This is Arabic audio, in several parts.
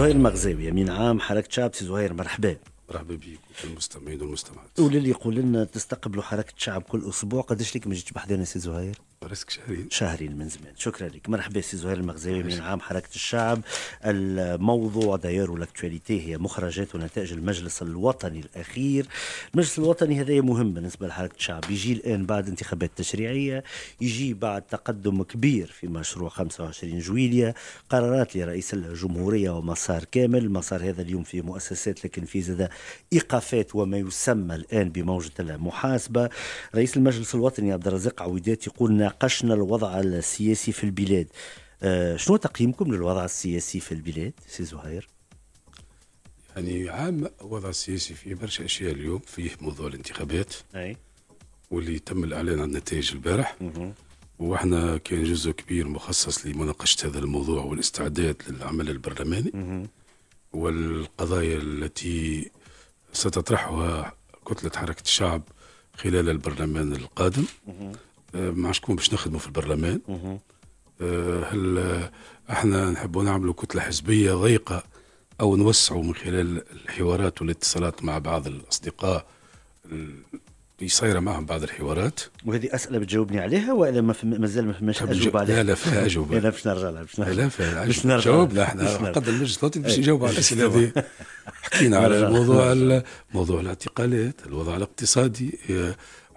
زهير المغزاوي من عام حركة شعب سي زهير مرحبا مرحبا بك المستمعين والمستمعات وللي يقول لنا تستقبلوا حركة شعب كل أسبوع قداش ليك ما جيتش بحذانا سي زهير؟ برسك شهرين شهرين من زمان شكرا لك مرحبا سي زهير المغزاوي من عام حركة الشعب الموضوع داير والاكتواليتي هي مخرجات ونتائج المجلس الوطني الأخير المجلس الوطني هذا مهم بالنسبة لحركة الشعب يجي الآن بعد انتخابات تشريعية يجي بعد تقدم كبير في مشروع 25 جويلية قرارات لرئيس الجمهورية ومسار كامل المسار هذا اليوم فيه مؤسسات لكن فيه زاد إيقافات وما يسمى الآن بموجة المحاسبة رئيس المجلس الوطني عبد الرزاق عويدات يقول ناقشنا الوضع السياسي في البلاد آه، شنو تقييمكم للوضع السياسي في البلاد سي زهير؟ يعني عام الوضع السياسي فيه برشا اشياء اليوم فيه موضوع الانتخابات اي واللي تم الاعلان عن النتائج البارح واحنا كان جزء كبير مخصص لمناقشه هذا الموضوع والاستعداد للعمل البرلماني والقضايا التي ستطرحها كتله حركه الشعب خلال البرلمان القادم مه. مع شكون باش نخدموا في البرلمان أه، هل احنا نحبوا نعملوا كتله حزبيه ضيقه او نوسعوا من خلال الحوارات والاتصالات مع بعض الاصدقاء صايره معهم بعض الحوارات وهذه اسئله بتجاوبني عليها والا ما مازال ما فماش اجوبه عليها؟ لا لا فيها اجوبه لا باش نرجع لها لا فيها باش نرجع جاوبنا احنا قد المجلس الوطني باش إيه. يجاوب على الاسئله هذه حكينا على موضوع موضوع الاعتقالات الوضع الاقتصادي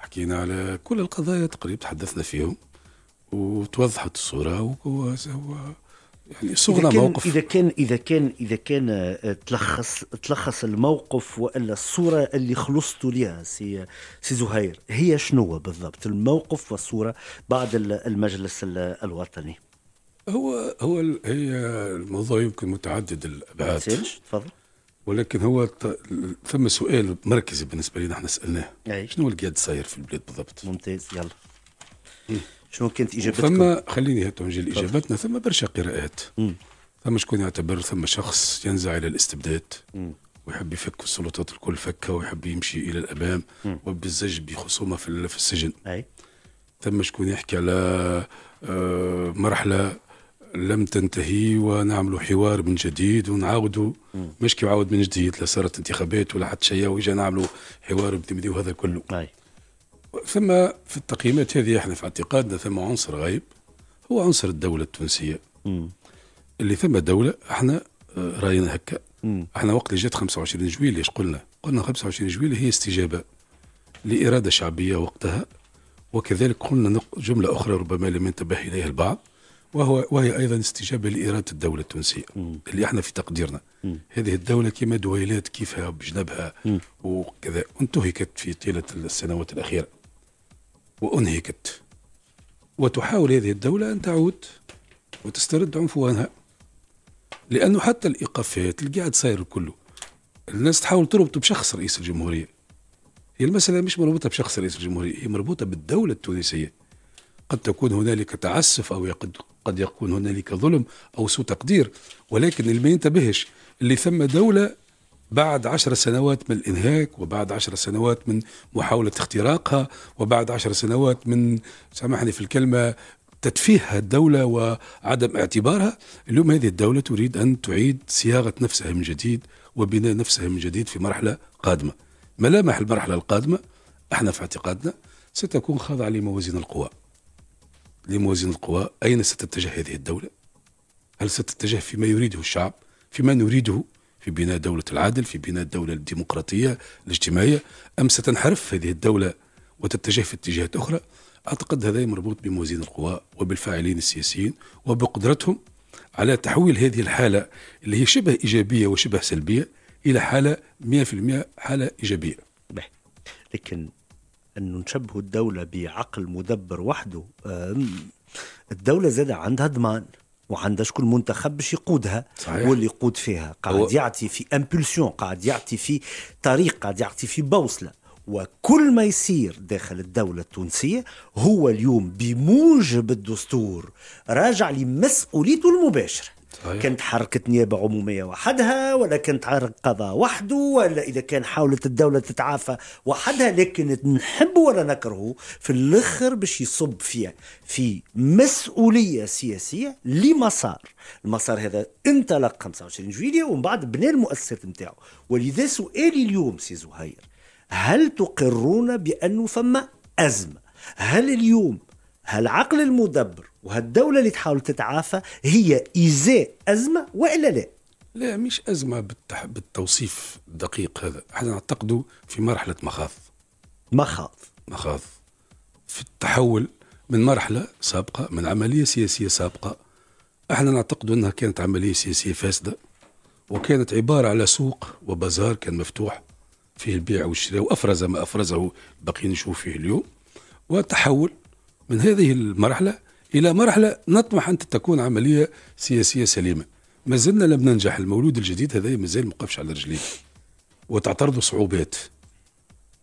حكينا على كل القضايا تقريبا تحدثنا فيهم وتوضحت الصورة و يعني صغنا موقف إذا كان إذا كان إذا كان آه، تلخص تلخص الموقف وإلا الصورة اللي خلصتوا لها سي سي زهير هي شنو بالضبط الموقف والصورة بعد المجلس الوطني هو هو هي الموضوع يمكن متعدد الابعاد تفضل ولكن هو ثم سؤال مركزي بالنسبه لنا احنا سالناه أي. شنو القياد صاير في البلاد بالضبط ممتاز يلا شنو كانت اجابتكم ثم خليني هات نجي لاجابتنا ثم برشا قراءات ثم شكون يعتبر ثم شخص ينزع الى الاستبداد ويحب يفك السلطات الكل فكه ويحب يمشي الى الامام وبالزج بخصومه في السجن أي. ثم شكون يحكي على آه، مرحله لم تنتهي ونعملوا حوار من جديد ونعاودوا مش كي عاود من جديد لا صارت انتخابات ولا حتى شيء ويجي نعملوا حوار بتمدي وهذا كله أي. ثم في التقييمات هذه احنا في اعتقادنا ثم عنصر غايب هو عنصر الدولة التونسية م. اللي ثم دولة احنا آه، راينا هكا احنا وقت اللي جات 25 جويلية ايش قلنا؟ قلنا 25 جويلية هي استجابة لإرادة شعبية وقتها وكذلك قلنا جملة أخرى ربما لم ينتبه إليها البعض وهو وهي ايضا استجابه لاراده الدوله التونسيه مم. اللي احنا في تقديرنا مم. هذه الدوله كما دويلات كيفها بجنبها وكذا انتهكت في طيله السنوات الاخيره وانهكت وتحاول هذه الدوله ان تعود وتسترد عنفوانها لانه حتى الايقافات اللي قاعد صاير كله الناس تحاول تربطه بشخص رئيس الجمهوريه هي المساله مش مربوطه بشخص رئيس الجمهوريه هي مربوطه بالدوله التونسيه قد تكون هنالك تعسف او قد قد يكون هنالك ظلم أو سوء تقدير ولكن اللي ما ينتبهش اللي ثم دولة بعد عشر سنوات من الإنهاك وبعد عشر سنوات من محاولة اختراقها وبعد عشر سنوات من سامحني في الكلمة تدفيهها الدولة وعدم اعتبارها اليوم هذه الدولة تريد أن تعيد صياغة نفسها من جديد وبناء نفسها من جديد في مرحلة قادمة ملامح المرحلة القادمة احنا في اعتقادنا ستكون خاضعة لموازين القوى لموازين القوى أين ستتجه هذه الدولة هل ستتجه فيما يريده الشعب فيما نريده في بناء دولة العدل في بناء الدولة الديمقراطية الاجتماعية أم ستنحرف هذه الدولة وتتجه في اتجاهات أخرى أعتقد هذا مربوط بموازين القوى وبالفاعلين السياسيين وبقدرتهم على تحويل هذه الحالة اللي هي شبه إيجابية وشبه سلبية إلى حالة 100% حالة إيجابية لكن أنه نشبهوا الدولة بعقل مدبر وحده الدولة زاد عندها ضمان وعندها شكون منتخب باش يقودها صحيح. واللي يقود فيها قاعد يعطي في امبولسيون قاعد يعطي في طريق قاعد يعطي في بوصله وكل ما يصير داخل الدولة التونسية هو اليوم بموجب الدستور راجع لمسؤوليته المباشرة صحيح. كانت حركة نيابة عمومية وحدها ولا كانت حركة قضاء وحده ولا إذا كان حاولت الدولة تتعافى وحدها لكن نحب ولا نكره في الآخر باش يصب فيها في مسؤولية سياسية لمسار المسار هذا انطلق 25 جويلية ومن بعد بنى المؤسسات نتاعو ولذا سؤالي اليوم سي زهير هل تقرون بأنه فما أزمة هل اليوم هالعقل المدبر وهالدولة اللي تحاول تتعافى هي إزاء أزمة وإلا لا؟ لا مش أزمة بالتح... بالتوصيف الدقيق هذا احنا نعتقده في مرحلة مخاض مخاض مخاض في التحول من مرحلة سابقة من عملية سياسية سابقة احنا نعتقد أنها كانت عملية سياسية فاسدة وكانت عبارة على سوق وبازار كان مفتوح فيه البيع والشراء وأفرز ما أفرزه باقيين نشوف فيه اليوم وتحول من هذه المرحلة إلى مرحلة نطمح أن تكون عملية سياسية سليمة ما زلنا لم ننجح المولود الجديد هذا مازال مقفش على رجليه وتعترض صعوبات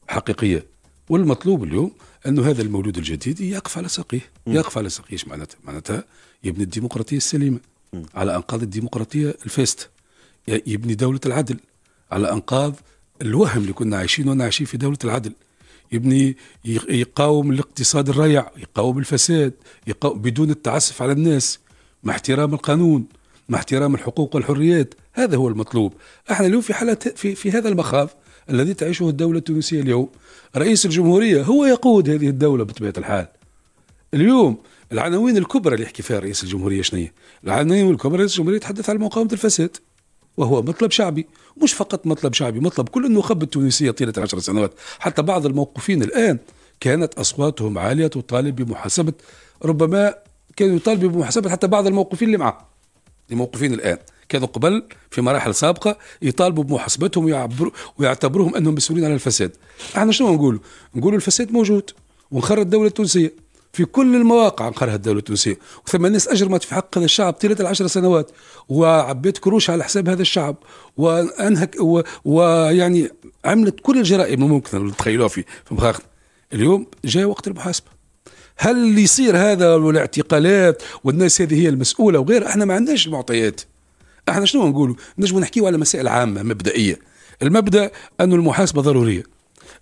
حقيقية والمطلوب اليوم أن هذا المولود الجديد يقف على ساقيه يقف على ساقيه معناتها معناتها يبني الديمقراطية السليمة على أنقاض الديمقراطية الفاسدة يبني دولة العدل على أنقاض الوهم اللي كنا عايشين وانا عايشين في دولة العدل يبني يقاوم الاقتصاد الريع يقاوم الفساد يقاوم بدون التعسف على الناس مع احترام القانون مع احترام الحقوق والحريات هذا هو المطلوب احنا اليوم في حالة في, في هذا المخاض الذي تعيشه الدولة التونسية اليوم رئيس الجمهورية هو يقود هذه الدولة بطبيعة الحال اليوم العناوين الكبرى اللي يحكي فيها رئيس الجمهورية شنو العناوين الكبرى رئيس الجمهورية يتحدث عن مقاومة الفساد وهو مطلب شعبي مش فقط مطلب شعبي مطلب كل النخب التونسية طيلة عشر سنوات حتى بعض الموقوفين الآن كانت أصواتهم عالية تطالب بمحاسبة ربما كانوا يطالبوا بمحاسبة حتى بعض الموقوفين اللي معه الموقوفين الآن كانوا قبل في مراحل سابقة يطالبوا بمحاسبتهم ويعتبروهم أنهم مسؤولين عن الفساد احنا شنو نقولوا نقولوا الفساد موجود ونخرج الدولة التونسية في كل المواقع انقرها الدولة التونسية وثم ناس أجرمت في حق هذا الشعب طيلة العشر سنوات وعبيت كروش على حساب هذا الشعب وأنهك ويعني عملت كل الجرائم الممكنة تخيلوها في مخاخنا اليوم جاء وقت المحاسبة هل اللي يصير هذا والاعتقالات والناس هذه هي المسؤولة وغير احنا ما عندناش المعطيات احنا شنو نقولوا نجم نحكيوا على مسائل عامة مبدئية المبدأ أن المحاسبة ضرورية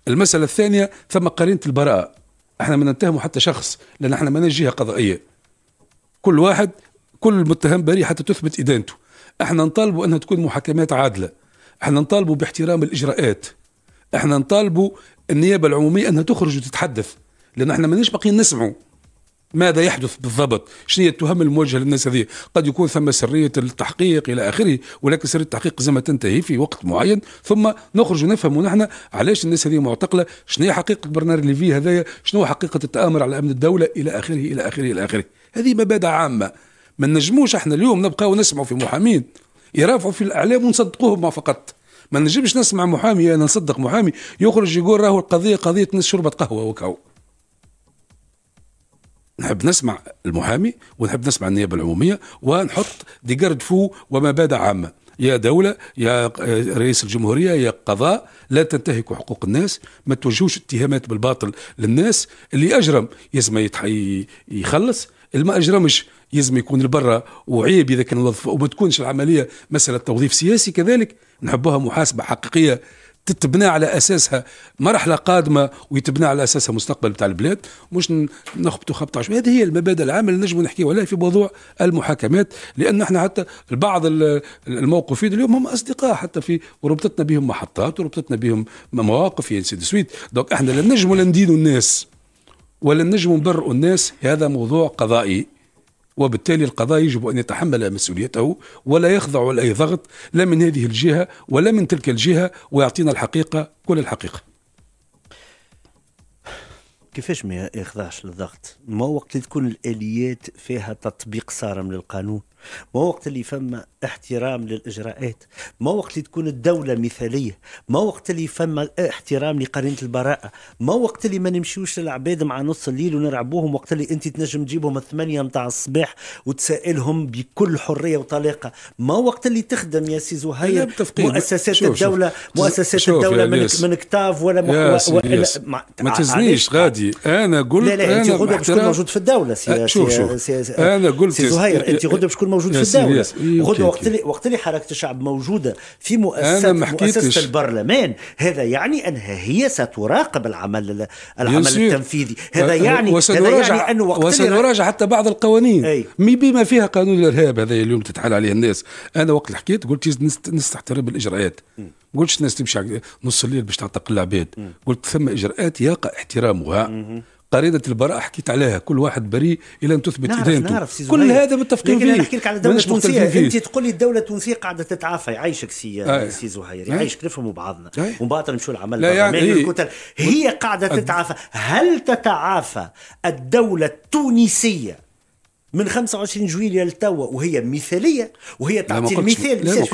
المسألة الثانية ثم قرينة البراءة احنا ما نتهموا حتى شخص لان احنا ما جهه قضائيه كل واحد كل متهم بريء حتى تثبت ادانته احنا نطالب انها تكون محاكمات عادله احنا نطالب باحترام الاجراءات احنا نطالب النيابه العموميه انها تخرج وتتحدث لان احنا ماناش باقيين نسمعوا ماذا يحدث بالضبط شنو هي التهم الموجهه للناس هذه قد يكون ثم سريه التحقيق الى اخره ولكن سريه التحقيق زي ما تنتهي في وقت معين ثم نخرج نفهم نحن علاش الناس هذه معتقله شنو هي حقيقه برنار ليفي هذايا شنو حقيقه التامر على امن الدوله الى اخره الى اخره الى اخره هذه مبادئ عامه ما نجموش احنا اليوم نبقاو نسمعوا في محامين يرافعوا في الاعلام ونصدقوهم فقط ما نجمش نسمع محامي انا نصدق محامي يخرج يقول راهو القضيه قضيه ناس شربت قهوه وكاو نحب نسمع المحامي ونحب نسمع النيابه العموميه ونحط دي جارد فو ومبادئ عامه يا دولة يا رئيس الجمهورية يا قضاء لا تنتهكوا حقوق الناس ما توجهوش اتهامات بالباطل للناس اللي أجرم يلزم يخلص اللي ما أجرمش يلزم يكون لبرا وعيب إذا كان وما تكونش العملية مسألة توظيف سياسي كذلك نحبوها محاسبة حقيقية تتبنى على اساسها مرحله قادمه ويتبنى على اساسها مستقبل بتاع البلاد مش نخبطوا خبطه عشوائيه هذه هي المبادئ العامه اللي نجموا نحكيوا عليها في موضوع المحاكمات لان احنا حتى بعض الموقفين اليوم هم اصدقاء حتى في وربطتنا بهم محطات وربطتنا بهم مواقف يا يعني سيدي سويت دونك احنا لا نجموا لا ندينوا الناس ولا نجموا نبرئوا الناس هذا موضوع قضائي وبالتالي القضاء يجب أن يتحمل مسؤوليته ولا يخضع لأي ضغط لا من هذه الجهة ولا من تلك الجهة ويعطينا الحقيقة كل الحقيقة كيفاش ما يخضعش للضغط ما وقت تكون الاليات فيها تطبيق صارم للقانون ما وقت اللي فما احترام للاجراءات ما وقت اللي تكون الدوله مثاليه ما وقت اللي فما احترام لقرينه البراءه ما وقت اللي ما نمشيوش للعباد مع نص الليل ونرعبوهم وقت اللي انت تنجم تجيبهم الثمانية نتاع الصباح وتسائلهم بكل حريه وطلاقه ما وقت اللي تخدم يا سي زهير مؤسسات شوف الدوله شوف مؤسسات شوف الدوله من, من كتاف ولا ما, ما تزنيش غادي انا قلت لا لا انت غدا شكون موجود في الدوله سي أه، شوف شوف انا قلت سي زهير أه، انت أه، غدوه شكون موجود في الدوله غدوه إيه، وقت اللي وقت اللي حركه الشعب موجوده في مؤسسه مؤسسه البرلمان هذا يعني انها هي ستراقب العمل العمل التنفيذي هذا أه، يعني هذا يعني انه وقت وسنراجع حتى بعض القوانين مي بما فيها قانون الارهاب هذا اليوم تتحال عليه الناس انا وقت اللي حكيت قلت نستحترم الاجراءات ما قلتش الناس تمشي نص الليل باش تعتقل العباد قلت ثم اجراءات يقع احترامها قريده البراءه حكيت عليها كل واحد بريء الى ان تثبت نعرف ادانته نعرف كل هذا متفقين فيه لكن انا لك على الدوله التونسيه انت تقول لي الدوله التونسيه قاعده تتعافى يعيشك سي آه. سي زهير آه. يعيشك نفهموا بعضنا آه. ومن بعد نمشوا العمل لا يعني هي, إيه. هي قاعده تتعافى هل تتعافى الدوله التونسيه من 25 جويلية لتوا وهي مثالية وهي تعطي المثال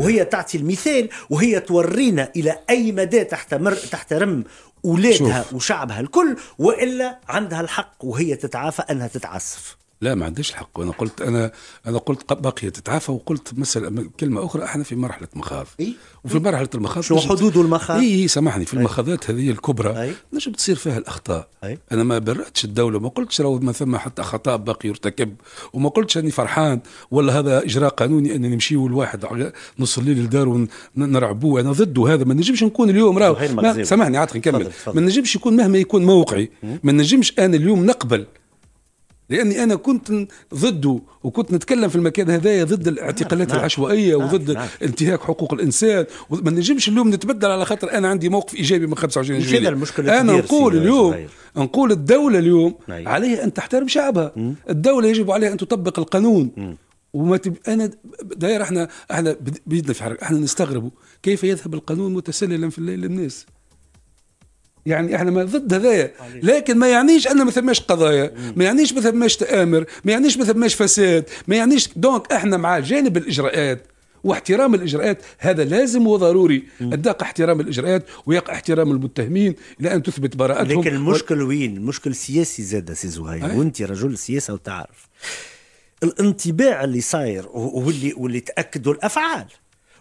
وهي تعطي المثال وهي تورينا إلى أي مدى تحتمر تحترم أولادها وشعبها الكل وإلا عندها الحق وهي تتعافى أنها تتعسف لا ما عنديش الحق انا قلت انا انا قلت باقيه تتعافى وقلت مثلا كلمه اخرى احنا في مرحله مخاض إيه؟ وفي مرحله المخاض شو حدود المخاض اي سامحني في المخاضات هذه الكبرى أي؟ نجم تصير فيها الاخطاء أي؟ انا ما برأتش الدوله ما قلتش راهو ما ثم حتى خطا باقي يرتكب وما قلتش اني فرحان ولا هذا اجراء قانوني اني نمشيو والواحد نص الليل لدار ونرعبوه انا ضده هذا ما نجمش نكون اليوم راهو سامحني عاد نكمل ما نجمش يكون مهما يكون موقعي ما نجمش انا اليوم نقبل لاني انا كنت ضده وكنت نتكلم في المكان هذايا ضد نعم، الاعتقالات نعم. العشوائيه نعم. وضد نعم. انتهاك حقوق الانسان وما نجمش اليوم نتبدل على خاطر انا عندي موقف ايجابي من 25 جويلية انا نقول اليوم صغير. نقول الدوله اليوم نعم. عليها ان تحترم شعبها الدوله يجب عليها ان تطبق القانون وما تب... انا داير احنا احنا بيدنا في حركه احنا نستغربوا كيف يذهب القانون متسللا في الليل للناس يعني احنا ما ضد هذايا طيب. لكن ما يعنيش ان ما ثماش قضايا ما يعنيش ما ثماش تامر ما يعنيش ما ثماش فساد ما يعنيش دونك احنا مع جانب الاجراءات واحترام الاجراءات هذا لازم وضروري الدق احترام الاجراءات ويقع احترام المتهمين الى ان تثبت براءتهم لكن المشكل وين المشكل سياسي زاد سي زهير أه؟ وانت رجل سياسه وتعرف الانطباع اللي صاير واللي واللي تاكدوا الافعال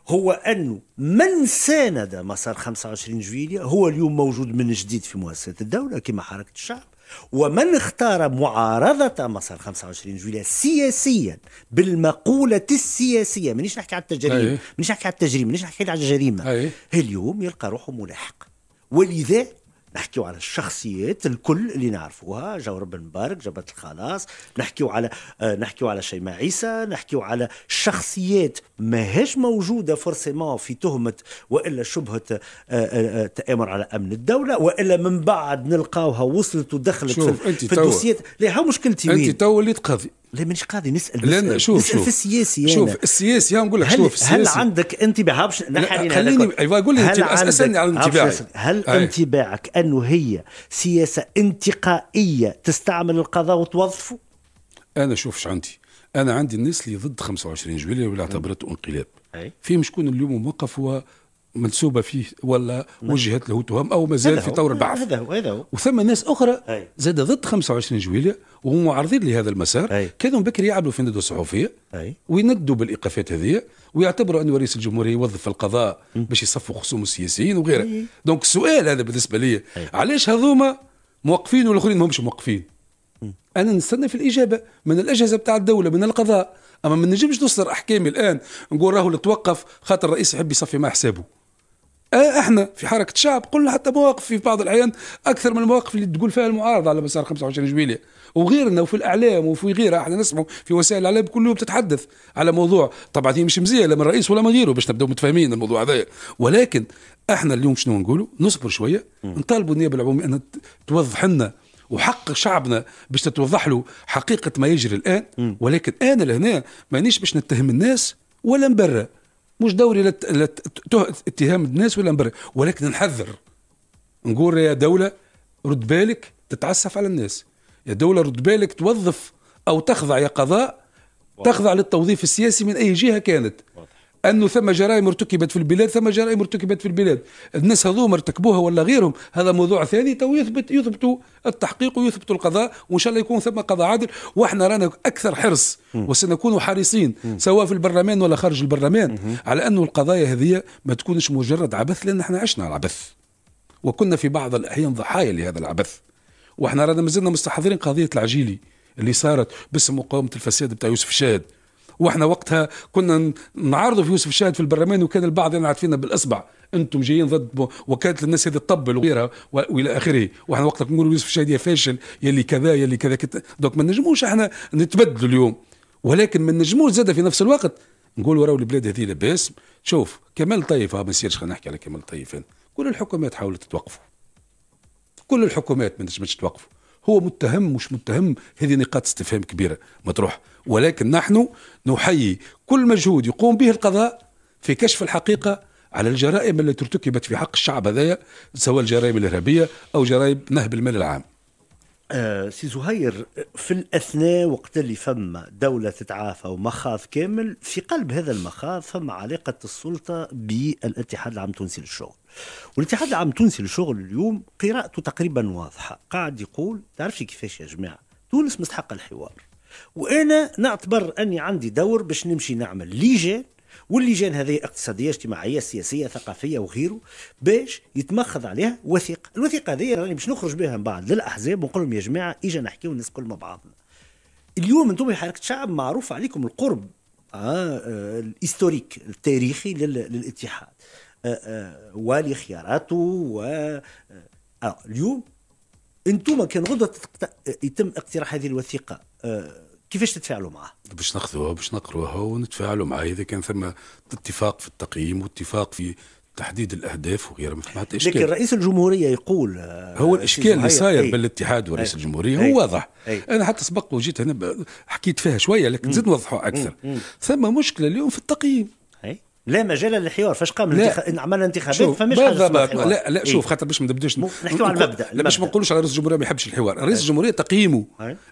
هو أنه من ساند مسار 25 جويلية هو اليوم موجود من جديد في مؤسسات الدولة كما حركة الشعب ومن اختار معارضة مسار 25 جويلية سياسيا بالمقولة السياسية مانيش نحكي على التجريم مانيش نحكي على التجريم مانيش نحكي على الجريمة اليوم يلقى روحه ملاحق ولذا نحكيو على الشخصيات الكل اللي نعرفوها جاور بن مبارك جبهة الخلاص نحكيو على آه، نحكيو على شيماء عيسى نحكيو على شخصيات ماهيش موجوده فورسيمون في تهمه والا شبهه آه، آه، آه، تامر على امن الدوله والا من بعد نلقاوها وصلت ودخلت في, في الدوسيات لا مشكلتي انت تو وليت قاضي لا مانيش قاضي نسال لا لا شوف نسال شوف في السياسي يعني. شوف السياسي نقول لك شوف السياسي هل عندك انطباع باش خليني ايوا قول لي اسالني على انطباعي هل انتباعك انه هي سياسه انتقائيه تستعمل القضاء وتوظفه؟ انا شوفش عندي انا عندي الناس اللي ضد 25 جويلية واللي اعتبرته انقلاب فيهم شكون اليوم موقف هو منسوبه فيه ولا وجهت له تهم او مازال في طور البحث هذا هو هذا هو وثم ناس اخرى زاد ضد 25 جويليه وهم معارضين لهذا المسار كانوا بكري يعملوا في ندوة صحفية ويندوا بالايقافات هذه ويعتبروا ان رئيس الجمهوريه يوظف القضاء باش يصفوا خصوم السياسيين وغيره دونك السؤال هذا بالنسبه لي علاش هذوما موقفين والاخرين ماهمش موقفين انا نستنى في الاجابه من الاجهزه بتاع الدوله من القضاء اما ما نجمش نصدر احكامي الان نقول راهو اللي توقف خاطر الرئيس يحب يصفي مع حسابه آه احنا في حركه شعب قلنا حتى مواقف في بعض الاحيان اكثر من المواقف اللي تقول فيها المعارضه على مسار 25 جويليه وغيرنا وفي الاعلام وفي غيرها احنا نسمعوا في وسائل الاعلام كل يوم تتحدث على موضوع طبعا هي مش مزيه لا من الرئيس ولا من غيره باش نبداو متفاهمين الموضوع هذا ولكن احنا اليوم شنو نقولوا نصبر شويه نطالبوا النيابه العموميه ان توضح لنا وحق شعبنا باش تتوضح له حقيقه ما يجري الان ولكن انا لهنا مانيش باش نتهم الناس ولا نبرى مش دوري اتهام الناس ولا نبرى ولكن نحذر نقول يا دوله رد بالك تتعسف على الناس يا دوله رد بالك توظف او تخضع يا قضاء تخضع للتوظيف السياسي من اي جهه كانت انه ثم جرائم ارتكبت في البلاد ثم جرائم ارتكبت في البلاد الناس هذوما ارتكبوها ولا غيرهم هذا موضوع ثاني تو يثبت يثبت التحقيق ويثبت القضاء وان شاء الله يكون ثم قضاء عادل واحنا رانا اكثر حرص وسنكون حريصين سواء في البرلمان ولا خارج البرلمان على انه القضايا هذه ما تكونش مجرد عبث لان احنا عشنا العبث وكنا في بعض الاحيان ضحايا لهذا العبث واحنا رانا مازلنا مستحضرين قضيه العجيلي اللي صارت باسم مقاومه الفساد بتاع يوسف شاهد واحنا وقتها كنا نعارضوا في يوسف الشاهد في البرلمان وكان البعض ينعت يعني فينا بالاصبع انتم جايين ضد وكاله الناس هذه تطبل وغيرها والى اخره واحنا وقتها نقولوا يوسف الشاهد يا فاشل يلي كذا يلي كذا دوك ما نجموش احنا نتبدلوا اليوم ولكن ما نجموش زاد في نفس الوقت نقولوا راهو البلاد هذه لاباس شوف كمال طيف ما نسيرش خلينا نحكي على كمال طيف كل الحكومات حاولت توقفوا كل الحكومات ما نجمتش توقفوا هو متهم مش متهم هذه نقاط استفهام كبيرة مطروح ولكن نحن نحيي كل مجهود يقوم به القضاء في كشف الحقيقة على الجرائم التي ارتكبت في حق الشعب هذايا سواء الجرائم الإرهابية أو جرائم نهب المال العام آه سي زهير في الاثناء وقت اللي فما دوله تتعافى ومخاض كامل في قلب هذا المخاض فما علاقه السلطه بالاتحاد العام التونسي للشغل والاتحاد العام التونسي للشغل اليوم قراءته تقريبا واضحه قاعد يقول تعرفش كيفاش يا جماعه تونس مستحقه الحوار وانا نعتبر اني عندي دور باش نمشي نعمل ليجان واللجان هذه اقتصاديه اجتماعيه سياسيه ثقافيه وغيره باش يتمخض عليها وثيقه الوثيقه هذه راني باش نخرج بها من بعد للاحزاب ونقول لهم يا جماعه اجا نحكيو الناس كل مع بعضنا اليوم انتم حركه الشعب معروف عليكم القرب آه, آه، الهستوريك التاريخي للاتحاد آه آه ولخياراته و آه،, آه اليوم انتم كان غدوه يتم اقتراح هذه الوثيقه آه كيفاش تتفاعلوا معاه؟ باش ناخذوها باش نقروها ونتفاعلوا معاه اذا كان ثم اتفاق في التقييم واتفاق في تحديد الاهداف وغيرها ما ثمات اشكال لكن رئيس الجمهوريه يقول آه، هو الاشكال اللي صاير ايه بالاتحاد ورئيس ايه الجمهوريه ايه هو واضح ايه انا حتى سبق وجيت هنا حكيت فيها شويه لكن زدت نوضحوا اكثر ثم مشكله اليوم في التقييم لا مجال للحوار فاش قام الانتخ... عمل انتخابات فمش حاجه لا لا إيه. شوف خاطر باش ما نبداوش نحكيو على المبدا لا باش ما نقولوش على رئيس الجمهوريه ما يحبش الحوار رئيس الجمهوريه تقييمه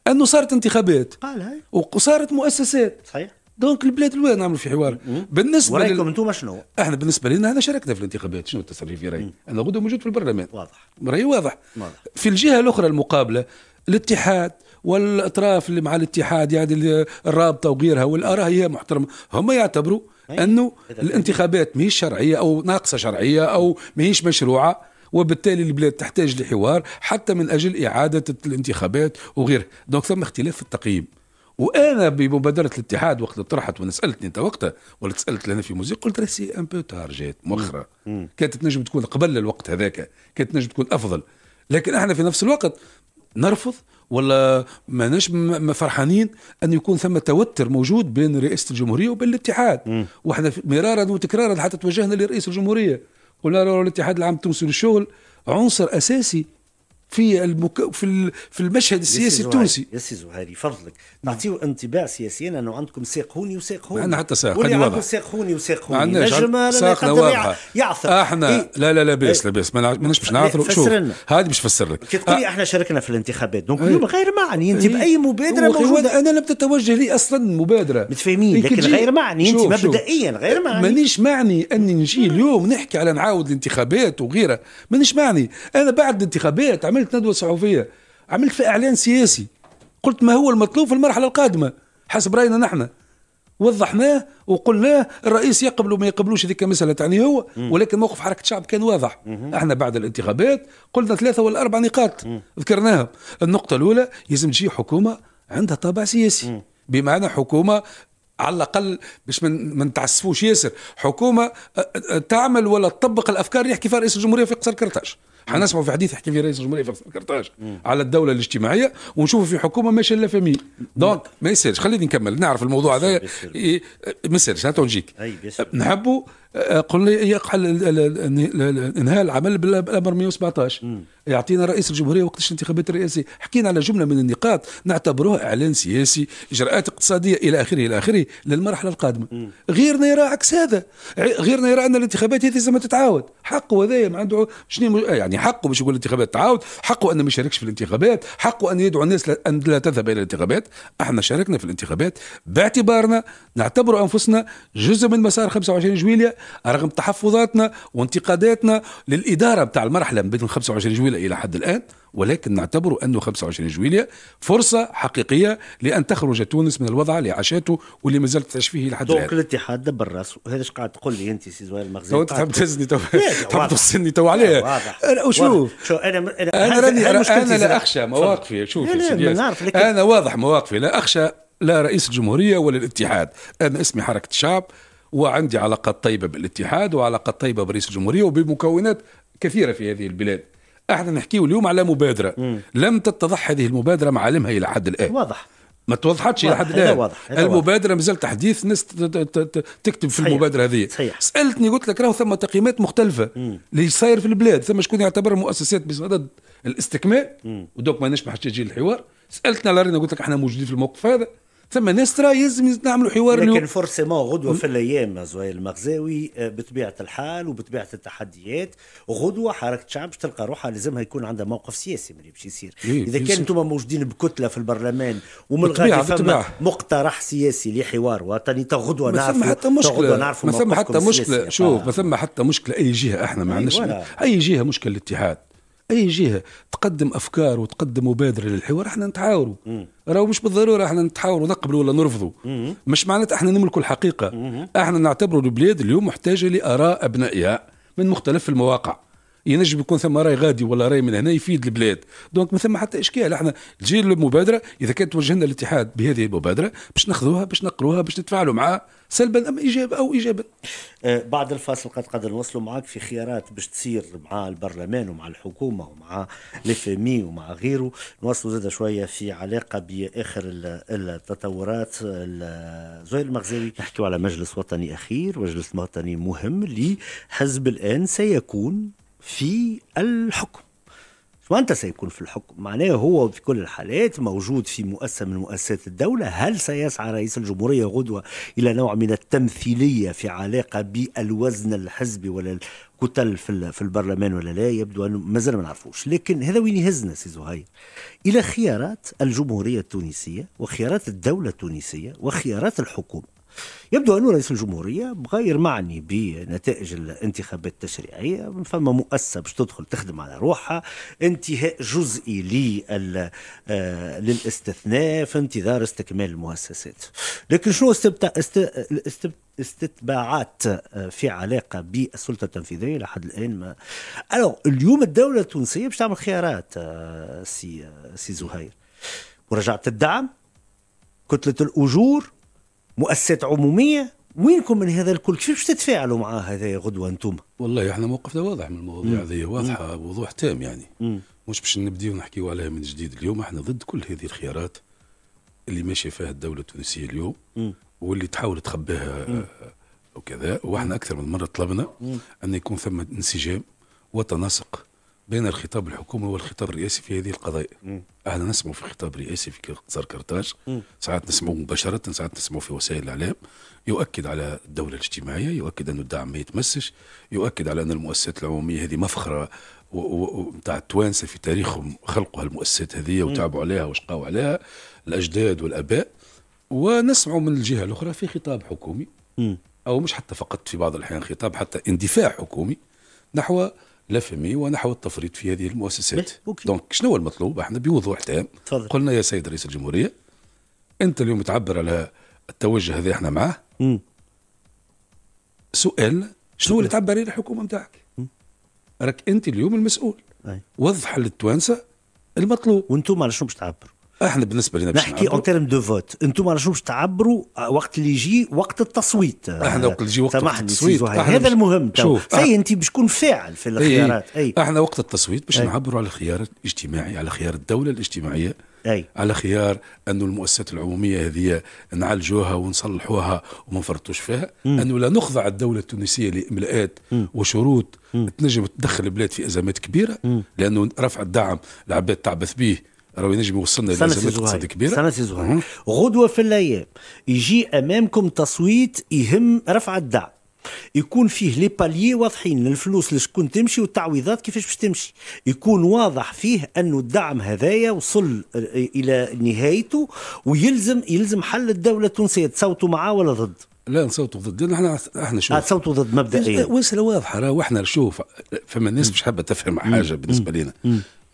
انه صارت انتخابات قال هاي وصارت مؤسسات صحيح دونك البلاد الوين نعملوا في حوار بالنسبه لكم انتم شنو؟ احنا بالنسبه لنا احنا شاركنا في الانتخابات شنو التصريف في رايي؟ انا غدو موجود في البرلمان واضح رايي واضح. واضح في الجهه الاخرى المقابله الاتحاد والاطراف اللي مع الاتحاد يعني الرابطه وغيرها والاراء هي محترمه هم يعتبروا إيه؟ انه الانتخابات ماهيش شرعيه او ناقصه شرعيه او ماهيش مشروعه وبالتالي البلاد تحتاج لحوار حتى من اجل اعاده الانتخابات وغيره دونك ثم اختلاف في التقييم وانا بمبادره الاتحاد وقت طرحت وانا سالتني انت وقتها ولا سالت لنا في موزيك قلت راسي ان بو تارجيت مؤخرا كانت تنجم تكون قبل الوقت هذاك كانت تنجم تكون افضل لكن احنا في نفس الوقت نرفض ولا ماناش فرحانين ان يكون ثم توتر موجود بين رئاسه الجمهوريه وبين الاتحاد واحنا مرارا وتكرارا حتى توجهنا لرئيس الجمهوريه قلنا له الاتحاد العام التونسي للشغل عنصر اساسي في المك... في في المشهد السياسي التونسي يا سي زهيري فضلك نعطيو انطباع سياسيا انه عندكم ساقهوني وساقهوني عندنا حتى ساق واللي عندكم ساقهوني وساقهوني نجم ساقنا واضح يعثر احنا إيه؟ لا لا لا باس إيه. لا باس ما ماناش باش إيه، نعثروا شوف هذه باش نفسر لك كي تقولي آه. احنا شاركنا في الانتخابات دونك إيه. اليوم غير معني انت باي مبادره موجوده انا لم تتوجه لي اصلا مبادره متفاهمين لكن غير معني انت مبدئيا غير معني مانيش معني اني نجي اليوم نحكي على نعاود الانتخابات وغيره مانيش معني انا بعد الانتخابات عملت ندوة صحفية عملت في إعلان سياسي قلت ما هو المطلوب في المرحلة القادمة حسب رأينا نحن وضحناه وقلناه الرئيس يقبل وما يقبلوش هذيك مسألة تعني هو ولكن موقف حركة الشعب كان واضح احنا بعد الانتخابات قلنا ثلاثة ولا أربع نقاط ذكرناها النقطة الأولى لازم تجي حكومة عندها طابع سياسي بمعنى حكومة على الاقل باش ما نتعسفوش ياسر حكومه تعمل ولا تطبق الافكار اللي يحكي فيها رئيس الجمهوريه في قصر كرطاج حنسمعوا في حديث يحكي فيه رئيس الجمهوريه في كرتاج على الدوله الاجتماعيه ونشوفوا في حكومه ماشيه لا فامي دونك ما يسالش خليني نكمل نعرف الموضوع هذا إيه، ما يسالش نجيك نحبوا آه، قل لي يقع انهاء العمل بالامر 117 يعطينا رئيس الجمهوريه وقت الانتخابات الرئاسيه حكينا على جمله من النقاط نعتبروها اعلان سياسي اجراءات اقتصاديه الى اخره الى اخره للمرحله القادمه غيرنا يرى عكس هذا غيرنا يرى ان الانتخابات هذه لازم تتعاود حقه هذايا ما عنده شنو آه، يعني حقه باش يقول الانتخابات تعاود حقه انه ما يشاركش في الانتخابات حقه ان يدعو الناس ان لا تذهب الى الانتخابات احنا شاركنا في الانتخابات باعتبارنا نعتبر انفسنا جزء من مسار 25 جويليه رغم تحفظاتنا وانتقاداتنا للاداره بتاع المرحله من بين 25 جويليه الى حد الان ولكن نعتبر انه 25 جويليه فرصه حقيقيه لان تخرج تونس من الوضع اللي عاشته واللي ما زالت تعيش فيه لحد الان. دونك الاتحاد دبر راسه هذا ايش قاعد تقول لي انت سي زوير المغزي تو انت تحب تهزني تو تحب تهزني تو عليه واضح شوف انا انا راني انا لا اخشى مواقفي شوف انا واضح مواقفي لا اخشى لا رئيس الجمهوريه ولا الاتحاد انا اسمي حركه الشعب وعندي علاقات طيبة بالاتحاد وعلاقات طيبة برئيس الجمهورية وبمكونات كثيرة في هذه البلاد احنا نحكي اليوم على مبادرة مم. لم تتضح هذه المبادرة معالمها إلى حد الآن واضح ما توضحتش الى حد الان واضح. المبادره مازال تحديث ناس تكتب في صحيح. المبادره هذه صحيح. سالتني قلت لك راهو ثم تقييمات مختلفه اللي صاير في البلاد ثم شكون يعتبر مؤسسات بصدد الاستكمال ودوك ما نشبه تسجيل الحوار سالتنا رينا قلت لك احنا موجودين في الموقف هذا ثم ناس ترى يلزم نعملوا حوار لكن اليوم. فورسيمون غدوه في الايام زهير المغزاوي آه، بطبيعه الحال وبطبيعه التحديات غدوه حركه شعب تلقى روحها لازمها يكون عندها موقف سياسي من اللي باش يصير إيه، اذا كان انتم موجودين بكتله في البرلمان ومن الغد فما مقترح سياسي لحوار وطني غدوه نعرفوا ما حتى مشكله ما ثم حتى مشكله شوف ما آه. ثم حتى مشكله اي جهه احنا ما عندناش اي جهه مشكله الاتحاد اي جهه تقدم افكار وتقدم مبادره للحوار احنا نتحاوروا راهو مش بالضروره احنا نتحاوروا نقبلوا ولا نرفضوا مش معناتها احنا نملكوا الحقيقه احنا نعتبروا البلاد اليوم محتاجه لاراء ابنائها من مختلف المواقع ينجم يكون ثم راي غادي ولا راي من هنا يفيد البلاد دونك ما ثم حتى اشكال احنا الجيل المبادره اذا كانت توجهنا الاتحاد بهذه المبادره باش ناخذوها باش نقروها باش نتفاعلوا معها سلبا ام ايجابا او ايجابا أه، بعد الفاصل قد قد نوصلوا معك في خيارات باش تصير مع البرلمان ومع الحكومه ومع ليفيمي ومع غيره نوصلوا زاد شويه في علاقه باخر التطورات زهير المغزاوي نحكيو على مجلس وطني اخير مجلس وطني مهم لحزب الان سيكون في الحكم وانت سيكون في الحكم معناه هو في كل الحالات موجود في مؤسسة من مؤسسات الدولة هل سيسعى رئيس الجمهورية غدوة إلى نوع من التمثيلية في علاقة بالوزن الحزبي ولا الكتل في في البرلمان ولا لا يبدو انه مازال ما نعرفوش لكن هذا وين يهزنا سي زهير الى خيارات الجمهوريه التونسيه وخيارات الدوله التونسيه وخيارات الحكومه يبدو أن رئيس الجمهورية غير معني بنتائج الانتخابات التشريعية فما مؤسسة باش تدخل تخدم على روحها انتهاء جزئي لي آه، للاستثناء في انتظار استكمال المؤسسات لكن شنو استبتع است... استتباعات آه، في علاقة بالسلطة التنفيذية لحد الآن ما ألو اليوم الدولة التونسية باش تعمل خيارات آه، سي سي زهير مراجعة الدعم كتلة الأجور مؤسسات عموميه وينكم من هذا الكل كيفاش تتفاعلوا مع هذا يا غدوه انتم والله احنا موقفنا واضح من المواضيع هذه واضحه وضوح تام يعني مم. مش باش نبديو نحكيو عليها من جديد اليوم احنا ضد كل هذه الخيارات اللي ماشيه فيها الدوله التونسيه اليوم مم. واللي تحاول تخبيها وكذا واحنا اكثر من مره طلبنا مم. ان يكون ثم انسجام وتناسق بين الخطاب الحكومي والخطاب الرئاسي في هذه القضايا احنا نسمع في خطاب رئاسي في قصر كرتاج ساعات نسمعوا مباشره ساعات نسمعوا في وسائل الاعلام يؤكد على الدوله الاجتماعيه يؤكد انه الدعم ما يتمسش يؤكد على ان المؤسسات العموميه هذه مفخره نتاع التوانسه في تاريخهم خلقوا هالمؤسسات هذه وتعبوا عليها وشقاوا عليها الاجداد والاباء ونسمعوا من الجهه الاخرى في خطاب حكومي او مش حتى فقط في بعض الاحيان خطاب حتى اندفاع حكومي نحو فهمي ونحو التفريط في هذه المؤسسات دونك شنو هو المطلوب احنا بوضوح تام تفضل. قلنا يا سيد رئيس الجمهوريه انت اليوم تعبر على التوجه هذا احنا معاه م. سؤال شنو اللي تعبر عليه الحكومه نتاعك راك انت اليوم المسؤول أي. وضح للتوانسه المطلوب وانتم على شنو باش تعبروا احنا بالنسبه لنا نحكي اون تيرم دو فوت انتم ما نجموش تعبروا وقت اللي يجي وقت التصويت احنا وقت اللي يجي وقت, وقت التصويت هذا المهم شوف سي انت باش تكون فاعل في الخيارات اي احنا وقت التصويت باش نعبروا على الخيار الاجتماعي على خيار الدوله الاجتماعيه أي. على خيار أنه المؤسسات العمومية هذه نعالجوها ونصلحوها وما نفرطوش فيها مم. أنه لا نخضع الدولة التونسية لإملاءات وشروط مم. تنجم تدخل البلاد في أزمات كبيرة مم. لأنه رفع الدعم العباد تعبث به راهو ينجم يوصلنا الى زمات اقتصاد كبيره سنه زهر غدوه في الايام يجي امامكم تصويت يهم رفع الدعم يكون فيه لي باليي واضحين للفلوس لشكون تمشي والتعويضات كيفاش باش تمشي يكون واضح فيه انه الدعم هذايا وصل الى نهايته ويلزم يلزم حل الدوله التونسيه تصوتوا معاه ولا ضد لا نصوتوا ضد احنا احنا شوف آه، تصوتوا ضد مبدئيا إيه؟ واضحه راهو احنا نشوف فما ناس مش حابه تفهم حاجه بالنسبه لنا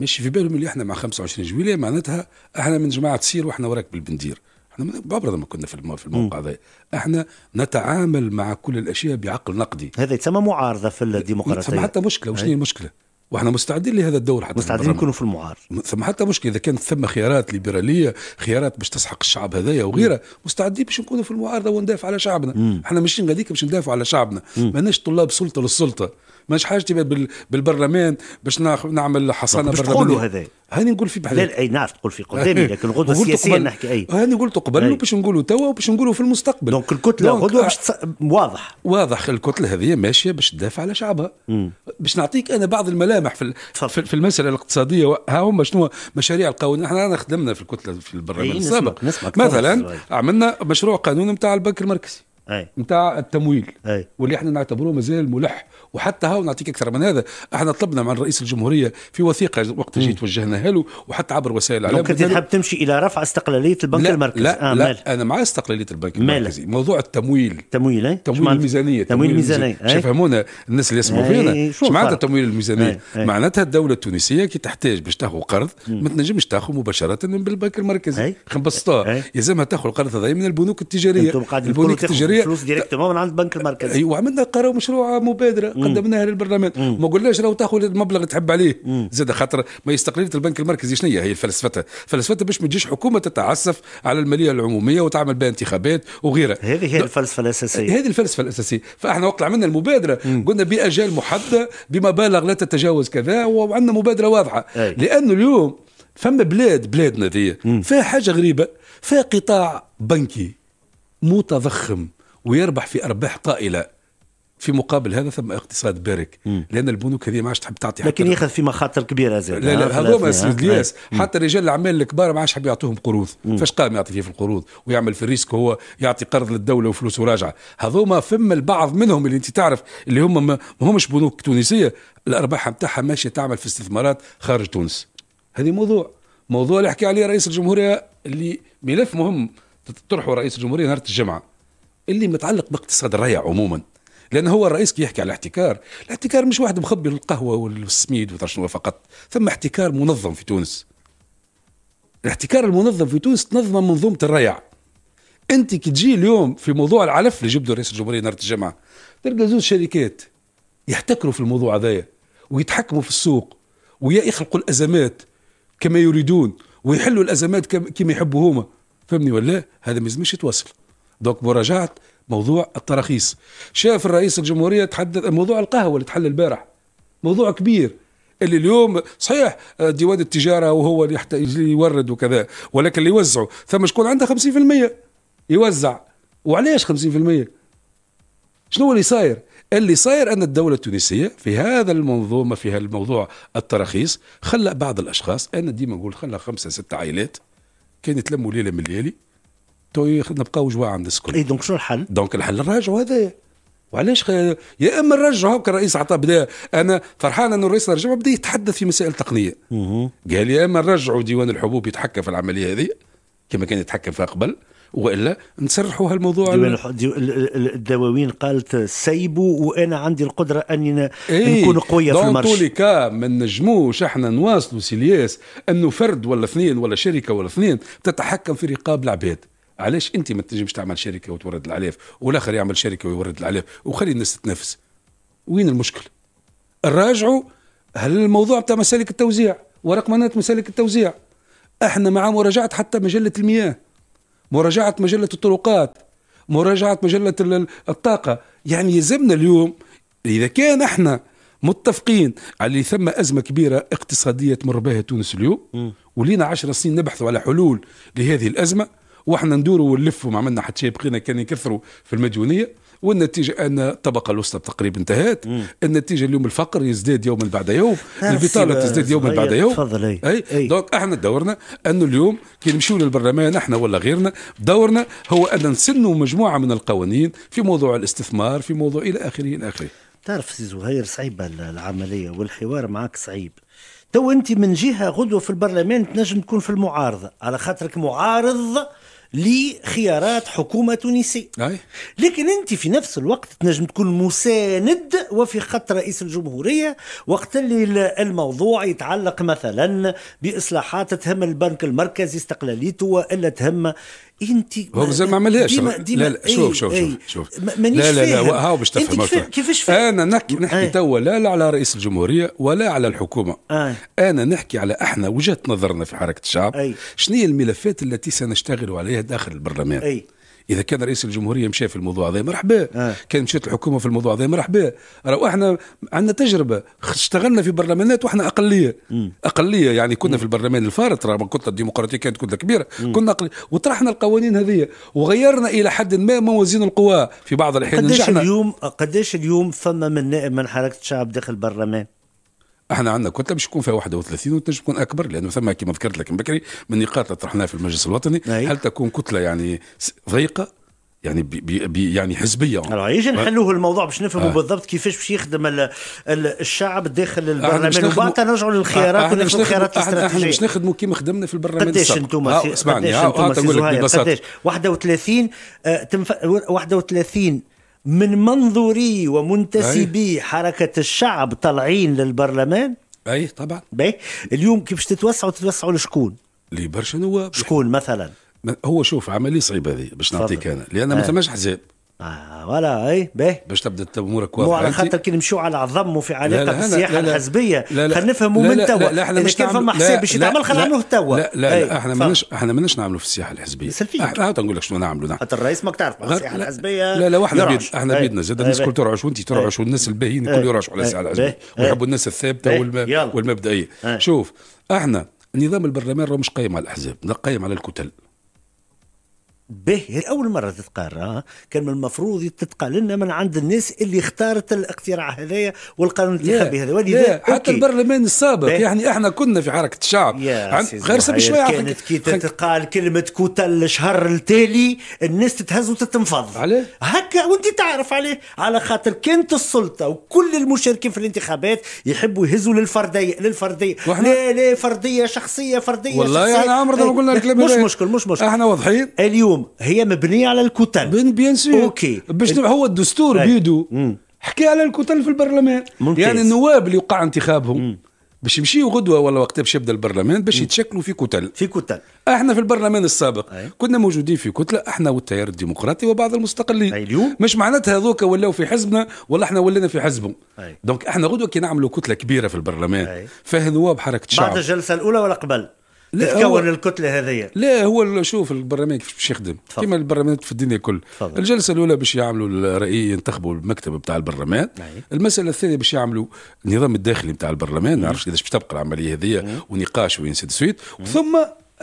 ماشي في بالهم اللي احنا مع 25 جويليه معناتها احنا من جماعه تصير واحنا وراك بالبندير احنا بابرد ما كنا في في الموقع هذا احنا نتعامل مع كل الاشياء بعقل نقدي هذا يتسمى معارضه في الديمقراطيه ثم حتى مشكله وشنو المشكله واحنا مستعدين لهذا الدور حتى مستعدين نكونوا في المعارضه ثم حتى مشكله اذا كانت ثم خيارات ليبراليه خيارات باش تسحق الشعب هذايا وغيره مستعدين باش نكونوا في المعارضه وندافع على شعبنا مم. احنا ماشيين غاديك باش ندافع على شعبنا ماناش طلاب سلطه للسلطه مش حاجتي بالبرلمان باش نعمل حصانه برلمانيه تقولوا هذا هاني نقول في بحال لا اي نعرف تقول في قدامي لكن الغدوه السياسيه نحكي اي هاني قلت قبل وباش نقولوا توا وباش نقولوا في المستقبل دونك الكتله غدوه باش واضح واضح الكتله هذه ماشيه باش تدافع على شعبها باش نعطيك انا بعض الملامح في في, في المساله الاقتصاديه ها هما شنو مشاريع القوانين احنا انا خدمنا في الكتله في البرلمان السابق نسمع مثلا عملنا مشروع قانون نتاع البنك المركزي نتاع التمويل أي. واللي احنا نعتبروه مازال ملح وحتى هاو نعطيك اكثر من هذا احنا طلبنا مع رئيس الجمهوريه في وثيقه وقت جيت وجهناها له وحتى عبر وسائل الاعلام كنت تحب تمشي الى رفع استقلاليه البنك لا المركزي لا, آه لا مال. انا مع استقلاليه البنك المركزي موضوع التمويل تمويل ايه؟ تمويل الميزانيه تمويل الميزانيه باش إيه؟ يفهمونا الناس اللي يسمعوا إيه، فينا ايش معناتها تمويل الميزانيه؟ إيه، معناتها الدوله التونسيه كي تحتاج باش تاخذ قرض ما تنجمش تاخذ مباشره من البنك المركزي خبصتها يلزمها تاخذ القرض هذا من البنوك التجاريه البنوك التجاريه فلوس ديريكتومون من عند البنك المركزي وعملنا أيوة، قرار مشروع مبادره قدمناها للبرلمان ما قلناش راهو تاخذ المبلغ اللي تحب عليه زاد خاطر ما استقلاليه البنك المركزي شنو هي فلسفتها فلسفتها باش ما تجيش حكومه تتعسف على الماليه العموميه وتعمل بها انتخابات وغيرها هذه هي الفلسفه الاساسيه هذه الفلسفه الاساسيه فاحنا وقت عملنا المبادره مم. قلنا باجال محدده بمبالغ لا تتجاوز كذا وعندنا مبادره واضحه أي. لانه اليوم فما بلاد بلادنا ذي فيها حاجه غريبه فيها قطاع بنكي متضخم ويربح في ارباح طائله في مقابل هذا ثم اقتصاد بارك لان البنوك هذه ما عادش تحب تعطي لكن ياخذ في مخاطر كبيره زاد لا لا هذوما سيد حتى رجال الاعمال الكبار ما عادش حاب يعطوهم قروض فاش قام يعطي فيه في القروض ويعمل في الريسك هو يعطي قرض للدوله وفلوس وراجعه هذوما فما البعض منهم اللي انت تعرف اللي هم ما همش بنوك تونسيه الارباح نتاعها ماشيه تعمل في استثمارات خارج تونس هذه موضوع موضوع اللي حكى عليه رئيس الجمهوريه اللي ملف مهم تطرحه رئيس الجمهوريه نهار الجمعه اللي متعلق باقتصاد الريع عموما لان هو الرئيس كي يحكي على الاحتكار الاحتكار مش واحد مخبي القهوه والسميد وترشنوا فقط ثم احتكار منظم في تونس الاحتكار المنظم في تونس تنظم منظومه الريع انت كي تجي اليوم في موضوع العلف اللي جبده رئيس الجمهوريه نهار الجمعه تلقى زوج شركات يحتكروا في الموضوع هذايا ويتحكموا في السوق ويخلقوا الازمات كما يريدون ويحلوا الازمات كما يحبوا هما فهمني ولا هذا ما يلزمش يتواصل دونك مراجعه موضوع التراخيص شاف الرئيس الجمهورية تحدث موضوع القهوة اللي تحل البارح موضوع كبير اللي اليوم صحيح ديوان آه، التجارة وهو اللي, اللي يورد وكذا ولكن اللي يوزعه ثم شكون عنده 50% يوزع وعلاش 50% شنو اللي صاير اللي صاير أن الدولة التونسية في هذا المنظومة في هذا الموضوع التراخيص خلى بعض الأشخاص أنا ديما نقول خلى خمسة ستة عائلات كان يتلموا ليلة من الليالي تو نبقاو جوا عند السكن اي دونك شنو الحل؟ دونك الحل نراجعوا هذا وعلاش يا اما نرجعوا هكا الرئيس عطى بدا انا فرحان انه الرئيس رجع بدا يتحدث في مسائل تقنيه قال يا اما نرجعوا ديوان الحبوب يتحكم في العمليه هذه كما كان يتحكم فيها قبل والا نسرحوا هالموضوع ديوان الح... ديو... الدواوين قالت سيبوا وانا عندي القدره اني إيه؟ نكون قويه في المرش دونك كا ما نجموش احنا نواصلوا سيلياس انه فرد ولا اثنين ولا شركه ولا اثنين تتحكم في رقاب العباد علاش انت ما تنجمش تعمل شركه وتورد العلاف والاخر يعمل شركه ويورد العلاف وخلي الناس تتنافس وين المشكل نراجعوا هل الموضوع بتاع مسالك التوزيع ورقمنات مسالك التوزيع احنا مع مراجعه حتى مجله المياه مراجعه مجله الطرقات مراجعه مجله الطاقه يعني يلزمنا اليوم اذا كان احنا متفقين على ثم أزمة كبيرة اقتصادية تمر بها تونس اليوم ولينا عشر سنين نبحث على حلول لهذه الأزمة واحنا ندوروا ونلفوا ما عملنا حتى شيء بقينا كان يكثروا في المديونيه والنتيجة أن الطبقة الوسطى تقريبا انتهت مم. النتيجة اليوم الفقر يزداد يوما بعد يوم آه، البطالة تزداد يوما بعد يوم تفضل أي. أي. أي. دونك احنا دورنا أنه اليوم كي نمشيو للبرلمان احنا ولا غيرنا دورنا هو أن نسنوا مجموعة من القوانين في موضوع الاستثمار في موضوع إلى آخره إلى آخره تعرف سي زهير صعيبة العملية والحوار معك صعيب تو أنت من جهة غدوة في البرلمان تنجم تكون في المعارضة على خاطرك معارض لخيارات حكومة تونسية لكن أنت في نفس الوقت تنجم تكون مساند وفي خط رئيس الجمهورية وقت اللي الموضوع يتعلق مثلا بإصلاحات تهم البنك المركزي استقلاليته وإلا تهم انت هو مازال ما عملهاش ديما ديما لا لا إيه، شوف شوف إيه. شوف, شوف. لا لا لا هاو باش تفهم كيفاش انا نحكي نحكي إيه. توا لا لا على رئيس الجمهوريه ولا على الحكومه أي. انا نحكي على احنا وجهه نظرنا في حركه الشعب شنو هي الملفات التي سنشتغل عليها داخل البرلمان أي. اذا كان رئيس الجمهوريه مشى في الموضوع هذا مرحبا آه. كان مشيت الحكومه في الموضوع هذا مرحبا راهو احنا عندنا تجربه اشتغلنا في برلمانات واحنا اقليه م. اقليه يعني كنا م. في البرلمان الفارط راه كنت الديمقراطيه كانت كتله كبيره م. كنا أقلية. وطرحنا القوانين هذه وغيرنا الى حد ما موازين القوى في بعض الاحيان قداش اليوم قداش اليوم فما من نائب من حركه الشعب داخل البرلمان احنا عندنا كتله باش يكون فيها 31 وتنجم تكون اكبر لانه ثم كما ذكرت لك من بكري من النقاط اللي طرحناها في المجلس الوطني أي. هل تكون كتله يعني ضيقه يعني بي بي يعني حزبيه يجي نحلوه أه. الموضوع باش نفهموا آه. بالضبط كيفاش باش يخدم الشعب داخل أه، البرلمان وبعد نرجعوا للخيارات أه، وناخذوا الخيارات الاستراتيجيه احنا باش نخدموا كيما خدمنا في البرلمان قداش انتم اسمعني قداش 31 يعني آه تنف... 31 من منظوري ومنتسبي أيه. حركة الشعب طالعين للبرلمان أي طبعا بيه؟ اليوم كيف تتوسعوا تتوسعوا لشكون؟ لبرشا نواب شكون مثلا؟ هو شوف عملية صعيبة هذه باش نعطيك أنا لأن ما آه. ثماش أيه. حزاب فوالا آه اي به باش تبدا امورك واضحه مو خاطر كي نمشيو على الضم وفي علاقه بالسياحه الحزبيه خلينا نفهموا من توا اذا كان فما حساب باش يتعمل خلينا نعملوه توا لا لا, لا إيه، احنا ماناش احنا ماناش نعملوا في السياحه الحزبيه سلفية احنا نقول لك شنو نعملوا نعم. حتى الرئيس ماك تعرف السياحه الحزبيه لا لا احنا بيد إيه، احنا بيدنا زاد الناس إيه، الكل ترعش وانت ترعش والناس الباهيين الكل يرعشوا على السياحه الحزبيه ويحبوا الناس الثابته والمبدئيه شوف احنا النظام البرلمان راه مش قايم على الاحزاب قايم على الكتل به اول مره تتقال كان من المفروض تتقال لنا من عند الناس اللي اختارت الاقتراع هذايا والقانون الانتخابي هذا ولذا حتى البرلمان السابق يعني احنا كنا في حركه الشعب غير سبي شويه كانت كي تتقال كلمه كوتل الشهر التالي الناس تتهز وتتنفض عليه هكا وانت تعرف عليه على خاطر كانت السلطه وكل المشاركين في الانتخابات يحبوا يهزوا للفرديه للفرديه لا لا فرديه شخصيه فرديه والله شخصية. يعني عمرنا ما إيه، قلنا الكلام مش مشكل مش مشكل احنا واضحين اليوم اليوم هي مبنيه على الكتل بيان سور اوكي باش هو الدستور بيدو حكي على الكتل في البرلمان ممتاز. يعني النواب اللي وقع انتخابهم باش يمشيوا غدوه ولا وقت باش يبدا البرلمان باش يتشكلوا في كتل في كتل احنا في البرلمان السابق أي. كنا موجودين في كتله احنا والتيار الديمقراطي وبعض المستقلين أي اليوم مش معناتها هذوك ولاو في حزبنا ولا احنا ولينا في حزبهم دونك احنا غدوه كي نعملوا كتله كبيره في البرلمان فيها نواب حركه شعب بعد الجلسه الاولى ولا قبل لا تتكون الكتله هذه لا هو شوف البرلمان كيفاش باش يخدم كيما البرلمانات في الدنيا الكل الجلسه الاولى باش يعملوا الرئي ينتخبوا المكتب بتاع البرلمان نعم. المساله الثانيه باش يعملوا النظام الداخلي بتاع البرلمان ما نعرفش اذا باش تبقى العمليه هذه ونقاش وين سيت سويت ثم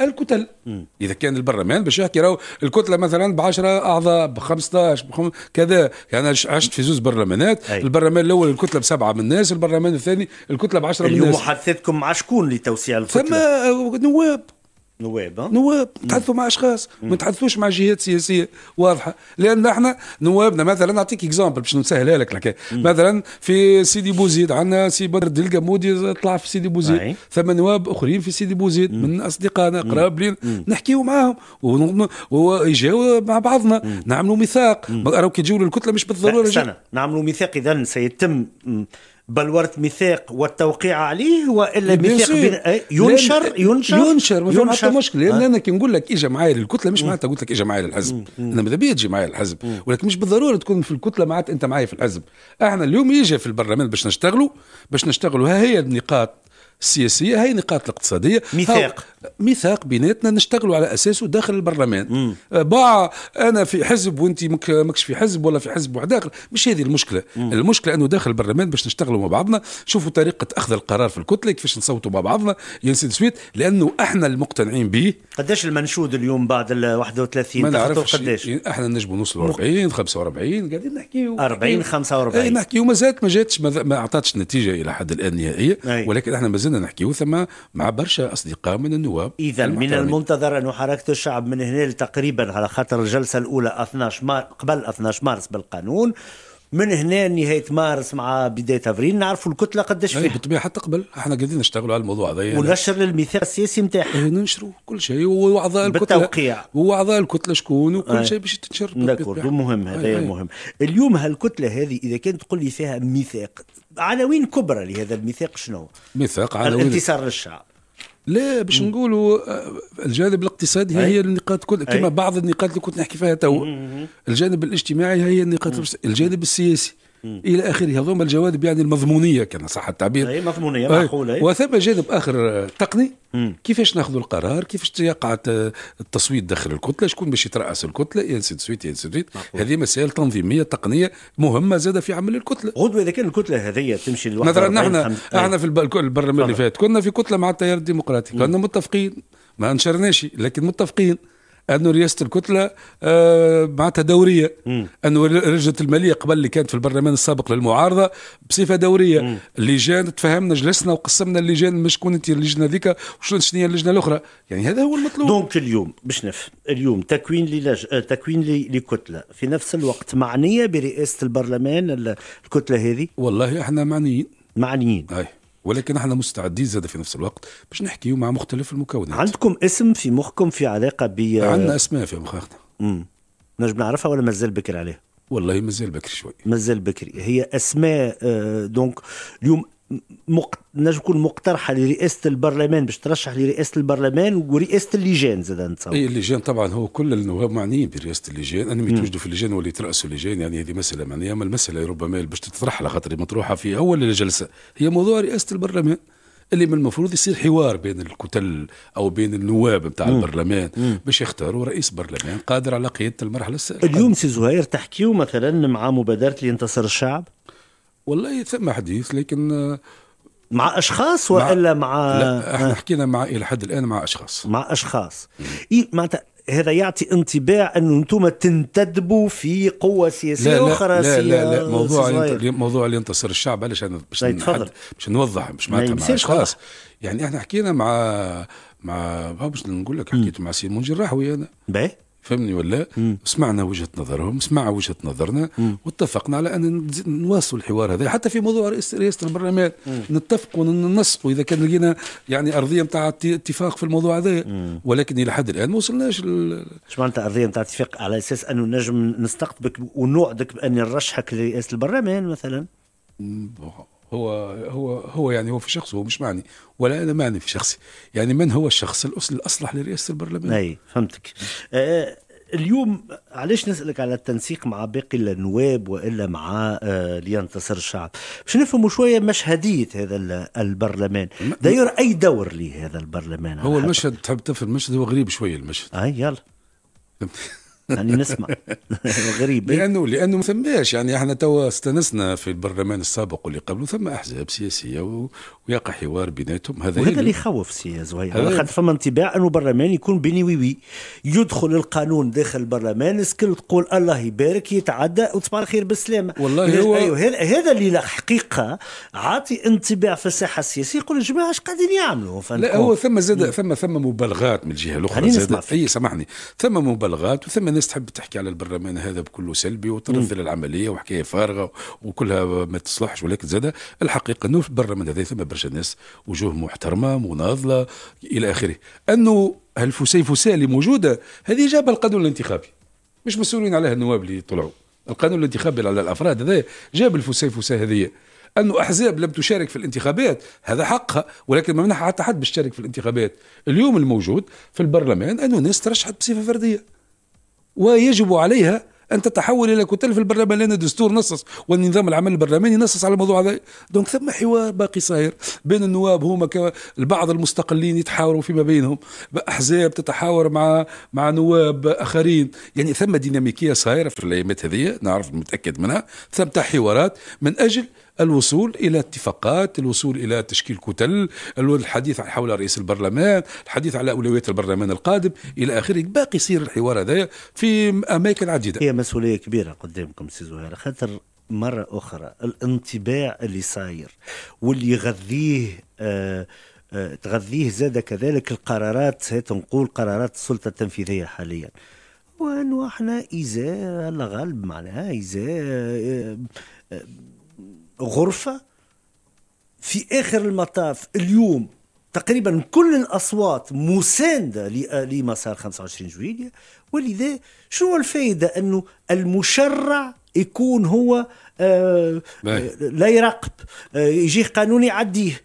الكتل مم. اذا كان البرلمان باش يحكي راهو الكتله مثلا ب 10 اعضاء ب 15 بخم... كذا يعني عشت في زوز برلمانات أي. البرلمان الاول الكتله بسبعه من الناس البرلمان الثاني الكتله ب 10 من الناس اليوم حدثتكم مع شكون لتوسيع الكتله؟ ثم آه، نواب نواب نواب نتحدثوا مع اشخاص ما تحدثوش مع جهات سياسيه واضحه لان احنا نوابنا مثلا نعطيك اكزامبل باش نسهلها لك الحكايه مثلا في سيدي بوزيد عندنا سي بدر برد مودي طلع في سيدي بوزيد ثم نواب اخرين في سيدي بوزيد مم. من اصدقائنا قراب نحكيو معاهم ويجاو مع بعضنا نعملوا ميثاق راهو كي تجيو للكتله مش بالضروره نعملوا ميثاق اذا سيتم بلورة ميثاق والتوقيع عليه والا ميثاق ينشر ينشر ينشر ما فيش حتى مشكل لان أه؟ انا كي نقول لك اجى معايا للكتله مش معناتها قلت لك اجى معايا للحزب انا ماذا بيا تجي معايا للحزب ولكن مش بالضروره تكون في الكتله معناتها انت معايا في الحزب احنا اليوم يجي في البرلمان باش نشتغلوا باش نشتغلوا ها هي النقاط السياسيه هي النقاط الاقتصاديه ميثاق ميثاق بيناتنا نشتغلوا على اساسه داخل البرلمان آه، باع انا في حزب وانت ماكش في حزب ولا في حزب واحد اخر مش هذه المشكله مم. المشكله انه داخل البرلمان باش نشتغلوا مع بعضنا شوفوا طريقه اخذ القرار في الكتله كيفاش نصوتوا مع بعضنا ينسد سويت لانه احنا المقتنعين به قداش المنشود اليوم بعد ال 31 ما نعرفش قداش إيه، احنا نجموا نوصلوا 40 45 قاعدين نحكيوا 40 45 اي نحكيوا ما زالت ما جاتش ما اعطتش نتيجه الى حد الان نهائيه ولكن احنا ما زلنا نحكيوا ثم مع برشا اصدقاء من النواب اذا من المنتظر انه حركه الشعب من هنا تقريبا على خاطر الجلسه الاولى 12 مار... قبل 12 مارس بالقانون من هنا نهايه مارس مع بدايه افريل نعرفوا الكتله قداش إيه، فيها بالطبيعه حتى قبل احنا قاعدين نشتغلوا على الموضوع هذا يعني. ونشر الميثاق السياسي نتاعها إيه، ننشروا كل شيء واعضاء الكتله بالتوقيع واعضاء الكتله شكون وكل شيء باش تنشر داكور مهم هذا مهم اليوم هالكتله هذه اذا كانت تقول لي فيها ميثاق عناوين كبرى لهذا الميثاق شنو؟ ميثاق عناوين الانتصار للشعب لا باش نقولوا آه، الجانب الاقتصادي هي, هي النقاط كل كما بعض النقاط اللي كنت نحكي فيها تو الجانب الاجتماعي هي النقاط الجانب السياسي الى اخره هذوما الجوانب يعني المضمونيه كان صح التعبير اي مضمونيه معقوله وثم جانب اخر تقني كيفاش ناخذ القرار كيفاش يقع التصويت داخل الكتله شكون باش يتراس الكتله يا إيه، سيد سويت يا إيه، سويت هذه مسائل تنظيميه تقنيه مهمه زاد في عمل الكتله غدوه اذا كان الكتله هذه تمشي لواحد مثلا نحن احنا في البرلمان اللي فات كنا في كتله مع التيار الديمقراطي كنا متفقين ما انشرناش لكن متفقين انه رئاسه الكتله آه، معناتها دوريه انه لجنه الماليه قبل اللي كانت في البرلمان السابق للمعارضه بصفه دوريه اللجان تفهمنا جلسنا وقسمنا اللجان مش شكون انت اللجنه ذيك وشنو هي اللجنه الاخرى يعني هذا هو المطلوب دونك اليوم باش نفهم اليوم تكوين للج... آه، تكوين لكتله في نفس الوقت معنيه برئاسه البرلمان الكتله هذه والله احنا معنيين معنيين أي. ولكن احنا مستعدين زاد في نفس الوقت باش نحكيو مع مختلف المكونات عندكم اسم في مخكم في علاقه ب بي... عندنا اسماء في مخاخنا نجم نعرفها ولا مازال بكر عليها والله مازال بكري شوي مازال بكري هي اسماء دونك آه، اليوم مق... نجم تكون مقترحه لرئاسه البرلمان باش ترشح لرئاسه البرلمان ورئاسه اللجان زاد نتصور. اي اللجان طبعا هو كل النواب معنيين برئاسه اللجان انهم يتوجدوا في اللجان واللي يتراسوا اللجان يعني هذه مساله معنيه اما المساله ربما باش تطرح على خاطر مطروحه في اول الجلسه هي موضوع رئاسه البرلمان. اللي من المفروض يصير حوار بين الكتل او بين النواب نتاع البرلمان باش يختاروا رئيس برلمان قادر على قياده المرحله السابقه اليوم سي زهير تحكيو مثلا مع مبادره لانتصار الشعب والله ثم حديث لكن مع اشخاص والا مع, مع... لا احنا حكينا مع الى حد الان مع اشخاص مع اشخاص إيه معناتها هذا يعطي انطباع انه انتم تنتدبوا في قوه سياسيه لا اخرى لا لا, لا موضوع موضوع اللي ينتصر الشعب علاش باش طيب، باش نوضح مش معناتها مع اشخاص يعني احنا حكينا مع مع باش نقول لك حكيت مع سيمون جراحوي انا باهي فهمني ولا مم. سمعنا وجهه نظرهم سمع وجهه نظرنا مم. واتفقنا على ان نواصلوا الحوار هذا حتى في موضوع رئاسه البرلمان نتفقوا وننسقوا اذا كان لقينا يعني ارضيه نتاع اتفاق في الموضوع هذا ولكن الى حد الان ما وصلناش ال... شو معناتها ارضيه نتاع اتفاق على اساس انه نجم نستقطبك ونوعدك باني نرشحك لرئاسه البرلمان مثلا هو هو هو يعني هو في شخصه هو مش معني ولا انا معني في شخصي يعني من هو الشخص الاصلح لرئاسه البرلمان اي فهمتك آه،, آه اليوم علاش نسالك على التنسيق مع باقي النواب والا مع آه لينتصر الشعب باش نفهموا شويه مشهديه هذا البرلمان داير اي دور لهذا البرلمان هو المشهد تحب تفهم المشهد هو غريب شويه المشهد اي آه، يلا يعني نسمع غريب لانه لانه ما ثماش يعني احنا توا استانسنا في البرلمان السابق واللي قبله ثم احزاب سياسيه و... ويقع حوار بيناتهم هذا وهذا اللي يخوف سي زهير خاطر فما انطباع انه برلمان يكون بيني وي, وي يدخل القانون داخل البرلمان اسكل تقول الله يبارك يتعدى وتصبح خير بالسلامه والله هو أيوه هذا اللي الحقيقه عاطي انطباع في الساحه السياسيه يقول الجماعه اش قاعدين يعملوا لا هو ثم زاد ثم ثم مبالغات من الجهه الاخرى خلينا نسمع اي سامحني ثم مبالغات وثم الناس تحب تحكي على البرلمان هذا بكله سلبي وترذل العمليه وحكايه فارغه وكلها ما تصلحش ولكن زاد الحقيقه انه في البرلمان هذا ثم برشا ناس وجوه محترمه مناضله الى اخره انه هالفسيفساء اللي موجوده هذه جابها القانون الانتخابي مش مسؤولين عليها النواب اللي طلعوا القانون الانتخابي على الافراد هذا جاب الفسيفساء هذه انه احزاب لم تشارك في الانتخابات هذا حقها ولكن ما منح حتى حد بيشارك في الانتخابات اليوم الموجود في البرلمان انه ناس ترشحت بصفه فرديه ويجب عليها ان تتحول الى كتل في البرلمان لان الدستور نصص والنظام العمل البرلماني نصص على الموضوع هذا دونك ثم حوار باقي صاير بين النواب هما البعض المستقلين يتحاوروا فيما بينهم احزاب تتحاور مع مع نواب اخرين يعني ثم ديناميكيه صايره في الايامات هذه نعرف متاكد منها ثم حوارات من اجل الوصول الى اتفاقات الوصول الى تشكيل كتل الحديث حول رئيس البرلمان الحديث على اولويات البرلمان القادم الى اخره باقي يصير الحوار هذا في اماكن عديده هي مسؤوليه كبيره قدامكم سي زهير خاطر مره اخرى الانطباع اللي صاير واللي يغذيه آه, آه، تغذيه زاد كذلك القرارات تنقول قرارات السلطه التنفيذيه حاليا وانه احنا اذا غالب معناها اذا غرفه في اخر المطاف اليوم تقريبا كل الاصوات مسانده لمسار 25 جويليه ولذا شنو الفائده انه المشرع يكون هو آه، نعم. آه، لا يراقب آه، يجيه قانون يعديه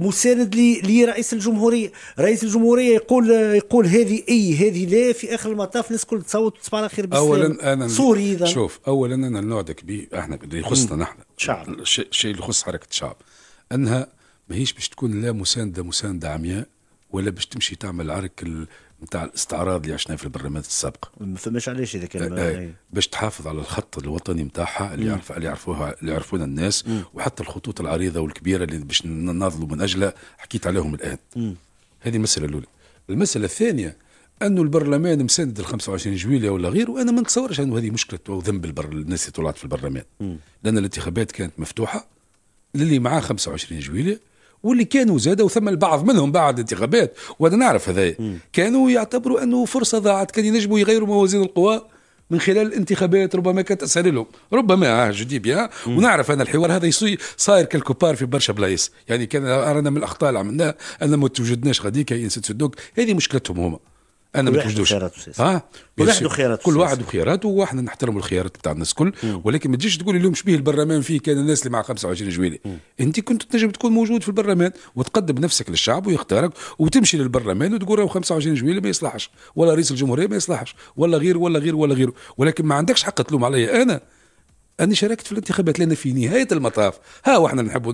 مساند لرئيس الجمهوريه رئيس الجمهوريه يقول يقول هذه اي هذه لا في اخر المطاف الناس الكل تصوت تصبح على خير بالسلام اولا انا سوري اذا شوف اولا انا نوعدك به احنا اللي يخصنا نحن شعب الشيء اللي يخص حركه الشعب انها ماهيش باش تكون لا مسانده مسانده عمياء ولا باش تمشي تعمل عرك نتاع الاستعراض اللي عشناه في البرلمانات السابقه ما فماش علاش اذا كان آه، آه، باش تحافظ على الخط الوطني نتاعها اللي يعرف اللي يعرفوها اللي يعرفونا الناس مم. وحتى الخطوط العريضه والكبيره اللي باش نناضلوا من اجلها حكيت عليهم الان هذه المساله الاولى المساله الثانيه انه البرلمان مساند ال 25 جويلية ولا غيره وانا ما نتصورش انه هذه مشكله او ذنب البر... الناس اللي طلعت في البرلمان مم. لان الانتخابات كانت مفتوحه للي معاه 25 جويلية واللي كانوا زادوا وثم البعض منهم بعد الانتخابات وانا نعرف هذا كانوا يعتبروا انه فرصه ضاعت كان ينجموا يغيروا موازين القوى من خلال الانتخابات ربما كانت اسهل لهم ربما آه، جدي بها ونعرف ان الحوار هذا صاير كالكوبار في برشا بلايص يعني كان رانا من الاخطاء اللي عملناها ان ما توجدناش غاديك هذه مشكلتهم هما انا ما توجدوش اه كل واحد وخياراته كل واحد وخياراته واحنا نحترموا الخيارات بتاع الناس الكل ولكن ما تجيش تقول اليوم شبيه البرلمان فيه كان الناس اللي مع 25 جويلي انت كنت تنجم تكون موجود في البرلمان وتقدم نفسك للشعب ويختارك وتمشي للبرلمان وتقول راهو 25 جويلي ما يصلحش ولا رئيس الجمهوريه ما يصلحش ولا غير ولا غير ولا غيره ولكن ما عندكش حق تلوم عليا انا اني شاركت في الانتخابات لان في نهايه المطاف ها واحنا نحبوا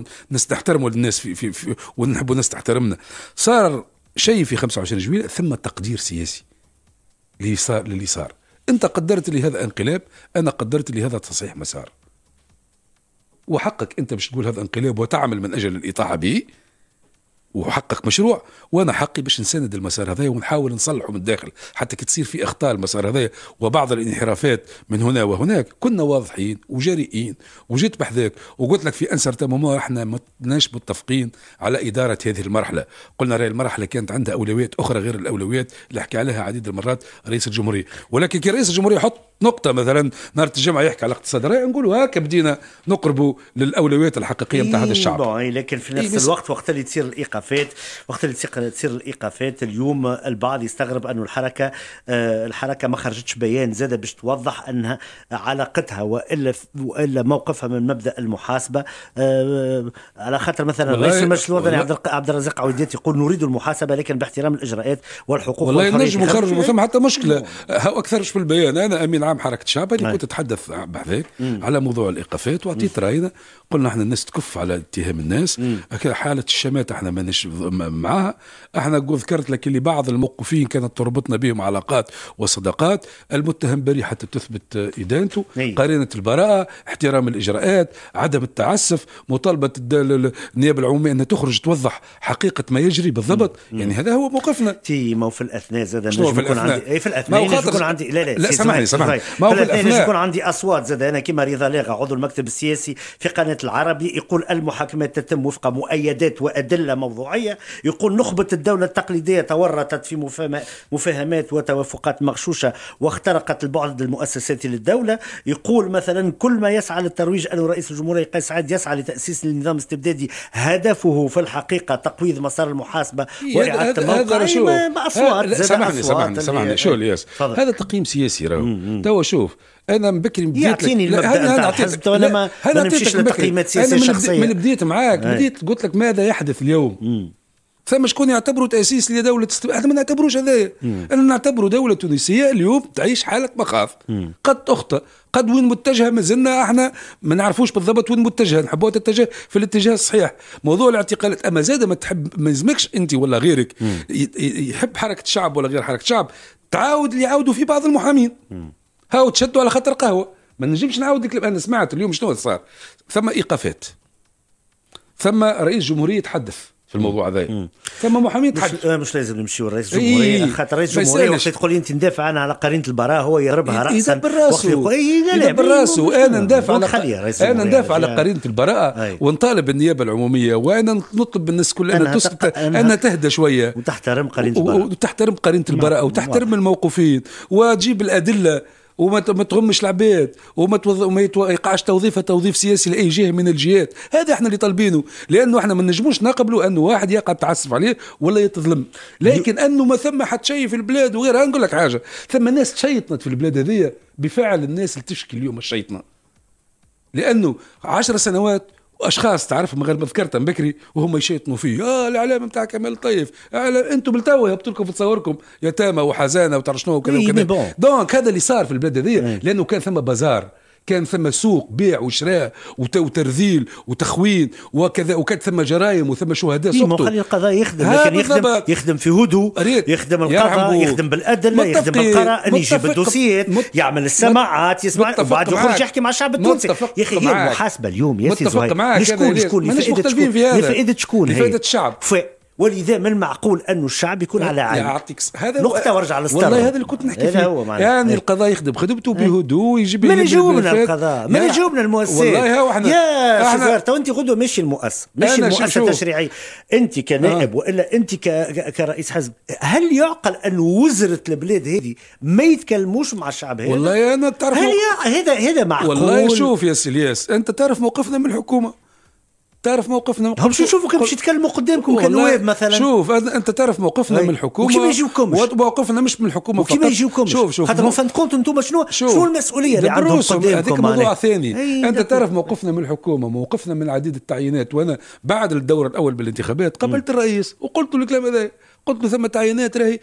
نحترموا الناس في في, في ونحبوا الناس تحترمنا صار شيء في 25 جويلة ثم تقدير سياسي للي صار للي صار انت قدرت لي هذا انقلاب انا قدرت لي هذا تصحيح مسار وحقك انت باش تقول هذا انقلاب وتعمل من اجل الاطاعه به وحقق مشروع وانا حقي باش نساند المسار هذايا ونحاول نصلحه من الداخل حتى كي تصير في اخطاء المسار هذايا وبعض الانحرافات من هنا وهناك كنا واضحين وجريئين وجيت بحذاك وقلت لك في انسر تماما احنا ما كناش متفقين على اداره هذه المرحله قلنا راهي المرحله كانت عندها اولويات اخرى غير الاولويات اللي حكى عليها عديد المرات رئيس الجمهوريه ولكن كي رئيس الجمهوريه يحط نقطه مثلا نهار الجمعه يحكي على الاقتصاد الريعي نقولوا هكا بدينا نقربوا للاولويات الحقيقيه نتاع هذا الشعب لكن في نفس إيه الوقت وقت اللي تصير الايقافات وقت اللي تصير الايقافات اليوم البعض يستغرب انه الحركه آه الحركه ما خرجتش بيان زاد باش توضح انها علاقتها والا والا موقفها من مبدا المحاسبه آه على خاطر مثلا رئيس المجلس الوطني عبد الرزاق عويدات يقول نريد المحاسبه لكن باحترام الاجراءات والحقوق والله ينجموا يخرجوا حتى مشكله هاو اكثرش في البيان انا امين العام حركه الشعب اللي نعم. كنت تتحدث بحذاك على موضوع الايقافات واعطيت راينا قلنا احنا الناس تكف على اتهام الناس حاله الشمات احنا ماناش معاها احنا ذكرت لك اللي بعض الموقوفين كانت تربطنا بهم علاقات وصداقات المتهم بريء حتى تثبت ادانته نعم. قرينه البراءه احترام الاجراءات عدم التعسف مطالبه النيابه العموميه انها تخرج توضح حقيقه ما يجري بالضبط مم. يعني هذا هو موقفنا تي ما في الاثناء زاد نجم إيه، يكون عندي اي في الاثناء يكون عندي لا لا, إيه، لا سامحني سامحني طيب، ما هو الاثنين يكون عندي اصوات زاد انا كما رضا لاغا عضو المكتب السياسي في قناه العربي يقول المحاكمات تتم وفق مؤيدات وادله موضوعيه يقول نخبه الدوله التقليديه تورطت في مفاهمات وتوافقات مغشوشه واخترقت البعد المؤسساتي للدوله يقول مثلا كل ما يسعى للترويج انه رئيس الجمهوريه قيس سعد يسعى لتاسيس النظام الاستبدادي هدفه في الحقيقه تقويض مسار المحاسبه واعاده الموقع هذا اصوات سامحني سامحني سامحني شو الياس هذا تقييم سياسي راهو توا شوف انا من بكري بديت يعطيني المبدا انا الحزب ولا ما نمشيش لتقييمات سياسيه شخصيه من بديت معاك إيه. بديت قلت لك ماذا يحدث اليوم ثم شكون يعتبروا تاسيس لدوله استب... احنا ما نعتبروش هذايا انا نعتبره دوله تونسيه اليوم تعيش حاله مخاف قد تخطئ قد وين متجهه مازلنا احنا ما نعرفوش بالضبط وين متجهه نحبوها تتجه في الاتجاه الصحيح موضوع الاعتقالات اما زاد ما تحب ما يلزمكش انت ولا غيرك مم. يحب حركه الشعب ولا غير حركه الشعب تعاود اللي يعاودوا في بعض المحامين مم. هاو تشدوا على خاطر قهوه ما نجمش نعاود لك انا سمعت اليوم شنو صار ثم ايقافات ثم رئيس جمهوريه تحدث في الموضوع هذا ثم محامي تحدث مش, آه، مش لازم نمشي رئيس الجمهوريه إيه خاطر رئيس الجمهوريه وقت تقول لي انت ندافع انا على قرينه البراءه هو يهربها راسا اذا بالراس اذا بالراسو انا ندافع على انا ندافع على قرينه البراءه ونطالب النيابه العموميه وانا نطلب بالناس كلها انها تسكت تهدى شويه وتحترم قرينه البراءه وتحترم قرينه البراءه وتحترم الموقوفين وتجيب الادله وما تغمش العباد وما, توظ... وما يقعش توظيفها توظيف سياسي لاي جهه من الجهات هذا احنا اللي طالبينه لانه احنا ما نجموش نقبلوا انه واحد يقع تعسف عليه ولا يتظلم لكن انه ما ثم حد شيء في البلاد وغيرها نقول لك حاجه ثم ناس تشيطنت في البلاد هذه بفعل الناس اللي تشكي اليوم الشيطنه لانه عشر سنوات واشخاص تعرفهم غير ما ذكرتهم بكري وهم يشيطنوا فيه اه الاعلام نتاع كمال طيف انتم بالتو يهبط لكم في تصوركم يتامى وحزانه وترشنوه وكذا إيه، وكذا إيه، دونك هذا اللي صار في البلاد هذه إيه. لانه كان ثم بازار كان ثم سوق بيع وشراء وترذيل وتخوين وكذا وكانت ثم جرائم وثم شهداء إيه، سقطوا خلي القضاء يخدم لكن يخدم يخدم في هدوء يخدم القضاء يخدم بالادله يخدم بالقراء يجيب الدوسيات يعمل السماعات يسمع وبعد يخرج يحكي مع الشعب التونسي يا اخي هي المحاسبه اليوم يا سي زهير لشكون شكون فائده شكون فائده الشعب ولذا من المعقول أن الشعب يكون على عين يعطيك هذا نقطة وارجع للستار والله هذا اللي كنت نحكي فيه هو يعني ايه. القضاء يخدم خدمته إيه. بهدوء يجيب من يجاوبنا القضاء من يجاوبنا المؤسسات والله هو احنا يا احنا تو انت غدوه ماشي المؤسسة ماشي المؤسسة التشريعية انت كنائب اه. والا انت ك... كرئيس حزب هل يعقل ان وزرة البلاد هذه ما يتكلموش مع الشعب هذا والله انا تعرف هل يا هذا هذا معقول والله شوف يا سلياس انت تعرف موقفنا من الحكومة تعرف موقفنا هم شو شوفوا كيفاش يتكلموا قدامكم كنواب مثلا شوف انت تعرف موقفنا طيب. من الحكومه وكيما يجيوكمش موقفنا مش من الحكومه فقط وكيما يجيوكمش شوف شوف خاطر فانت قلت انتم شنو شنو المسؤوليه اللي عندهم قدامكم هذاك موضوع ثاني انت تعرف موقفنا من الحكومه موقفنا من عديد التعيينات وانا بعد الدور الاول بالانتخابات قابلت الرئيس وقلت له الكلام هذا قلت له ثم تعيينات راهي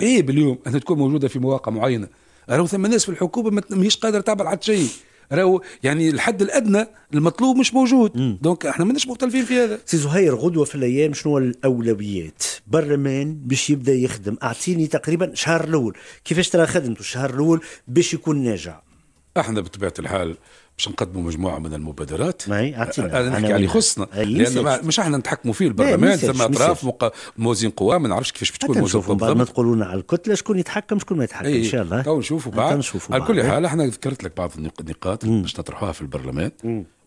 عيب اليوم ان تكون موجوده في مواقع معينه راهو ثم ناس في الحكومه ماهيش قادره تعمل حتى شيء راهو يعني الحد الادنى المطلوب مش موجود مم. دونك احنا ماناش مختلفين في هذا سي زهير غدوه في الايام شنو الاولويات برلمان باش يبدا يخدم اعطيني تقريبا شهر الاول كيفاش ترى خدمته الشهر الاول باش يكون ناجح احنا بطبيعه الحال باش نقدموا مجموعه من المبادرات أه، انا نحكي على يخصنا لان مش احنا نتحكموا فيه البرلمان ثم اطراف موزين موازين قوى ما نعرفش كيفاش بتكون موجوده بعد ما تقولوا لنا على الكتله شكون يتحكم شكون ما يتحكم إيه. ان شاء الله تو نشوفوا بعد على كل حال احنا ذكرت لك بعض النقاط باش نطرحوها في البرلمان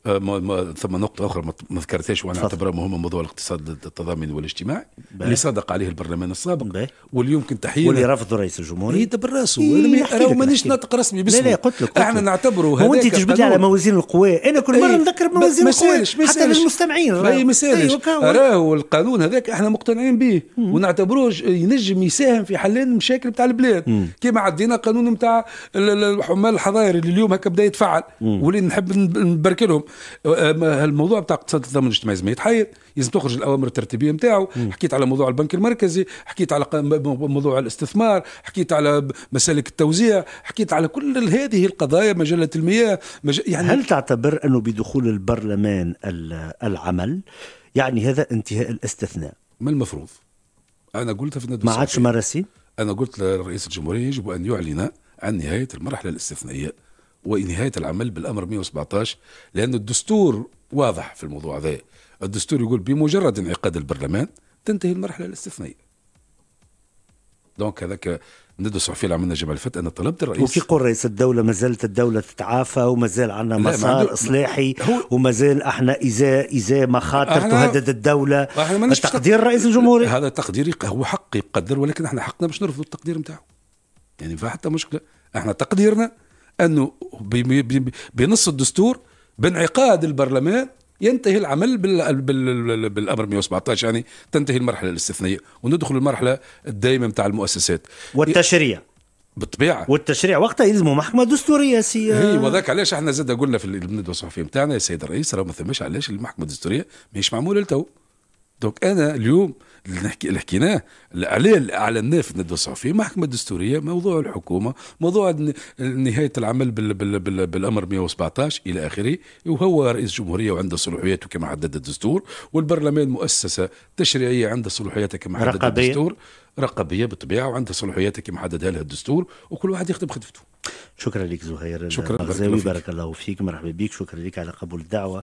آه، ما ما ثم نقطة أخرى ما ذكرتهاش وأنا أعتبرها مهمة موضوع الاقتصاد التضامن والاجتماعي اللي صادق عليه البرلمان السابق بيه. واللي يمكن تحييده واللي رافضه رئيس الجمهورية يدبر إيه، راسه إيه، أنا مانيش ناطق رسمي بس لا لا قلت لك احنا نعتبره هذا وأنت تجبد على موازين القوى أنا كل مرة إيه، نذكر موازين القوى حتى للمستمعين أي أيوة، مسالش أيوة، راهو القانون هذاك احنا مقتنعين به ونعتبروه ينجم يساهم في حل المشاكل بتاع البلاد كما عدينا قانون نتاع حمال الحظائر اللي اليوم هكا بدا يتفعل واللي نحب نبركلهم لهم الموضوع بتاع اقتصاد التضامن الاجتماعي لازم يتحير لازم تخرج الاوامر الترتيبيه نتاعو حكيت على موضوع البنك المركزي حكيت على موضوع الاستثمار حكيت على مسالك التوزيع حكيت على كل هذه القضايا مجله المياه مج... يعني هل تعتبر انه بدخول البرلمان العمل يعني هذا انتهاء الاستثناء ما المفروض انا قلت في الندوه ما عادش مارسي؟ انا قلت لرئيس الجمهوريه يجب ان يعلن عن نهايه المرحله الاستثنائيه ونهايه العمل بالامر 117 لان الدستور واضح في الموضوع هذا الدستور يقول بمجرد انعقاد البرلمان تنتهي المرحله الاستثنائيه دونك هذاك ندى اللي عملنا جمال الفت انا طلبت الرئيس وكي يقول رئيس الدوله ما زالت الدوله تتعافى وما زال عندنا مسار اصلاحي وما زال احنا اذا اذا مخاطر تهدد الدوله تقدير رئيس الجمهوريه هذا تقديري هو حق يقدر ولكن احنا حقنا باش نرفضوا التقدير نتاعو يعني فحتى مشكله احنا تقديرنا انه بنص الدستور بانعقاد البرلمان ينتهي العمل بالامر 117 يعني تنتهي المرحله الاستثنائيه وندخل المرحله الدائمه نتاع المؤسسات والتشريع بالطبيعه والتشريع وقتها يلزموا محكمه دستوريه سي هي وذاك علاش احنا زاد قلنا في الندوه الصحفيه نتاعنا يا سيد الرئيس راه ما ثماش علاش المحكمه الدستوريه ماهيش معموله لتو دونك انا اليوم اللي نحكي اللي حكيناه عليه اعلناه في الندوه الصحفيه محكمه دستوريه موضوع الحكومه موضوع نهايه العمل بال بال بال بالامر 117 الى اخره وهو رئيس جمهوريه وعنده صلاحياته كما حدد الدستور والبرلمان مؤسسه تشريعيه عندها صلاحياتها كما حدد رقبية. الدستور رقابيه بالطبيعه وعندها صلاحياتها كما حددها لها الدستور وكل واحد يخدم خدمته شكرا لك زهير شكرا بارك الله فيك مرحبا بك شكرا لك على قبول الدعوه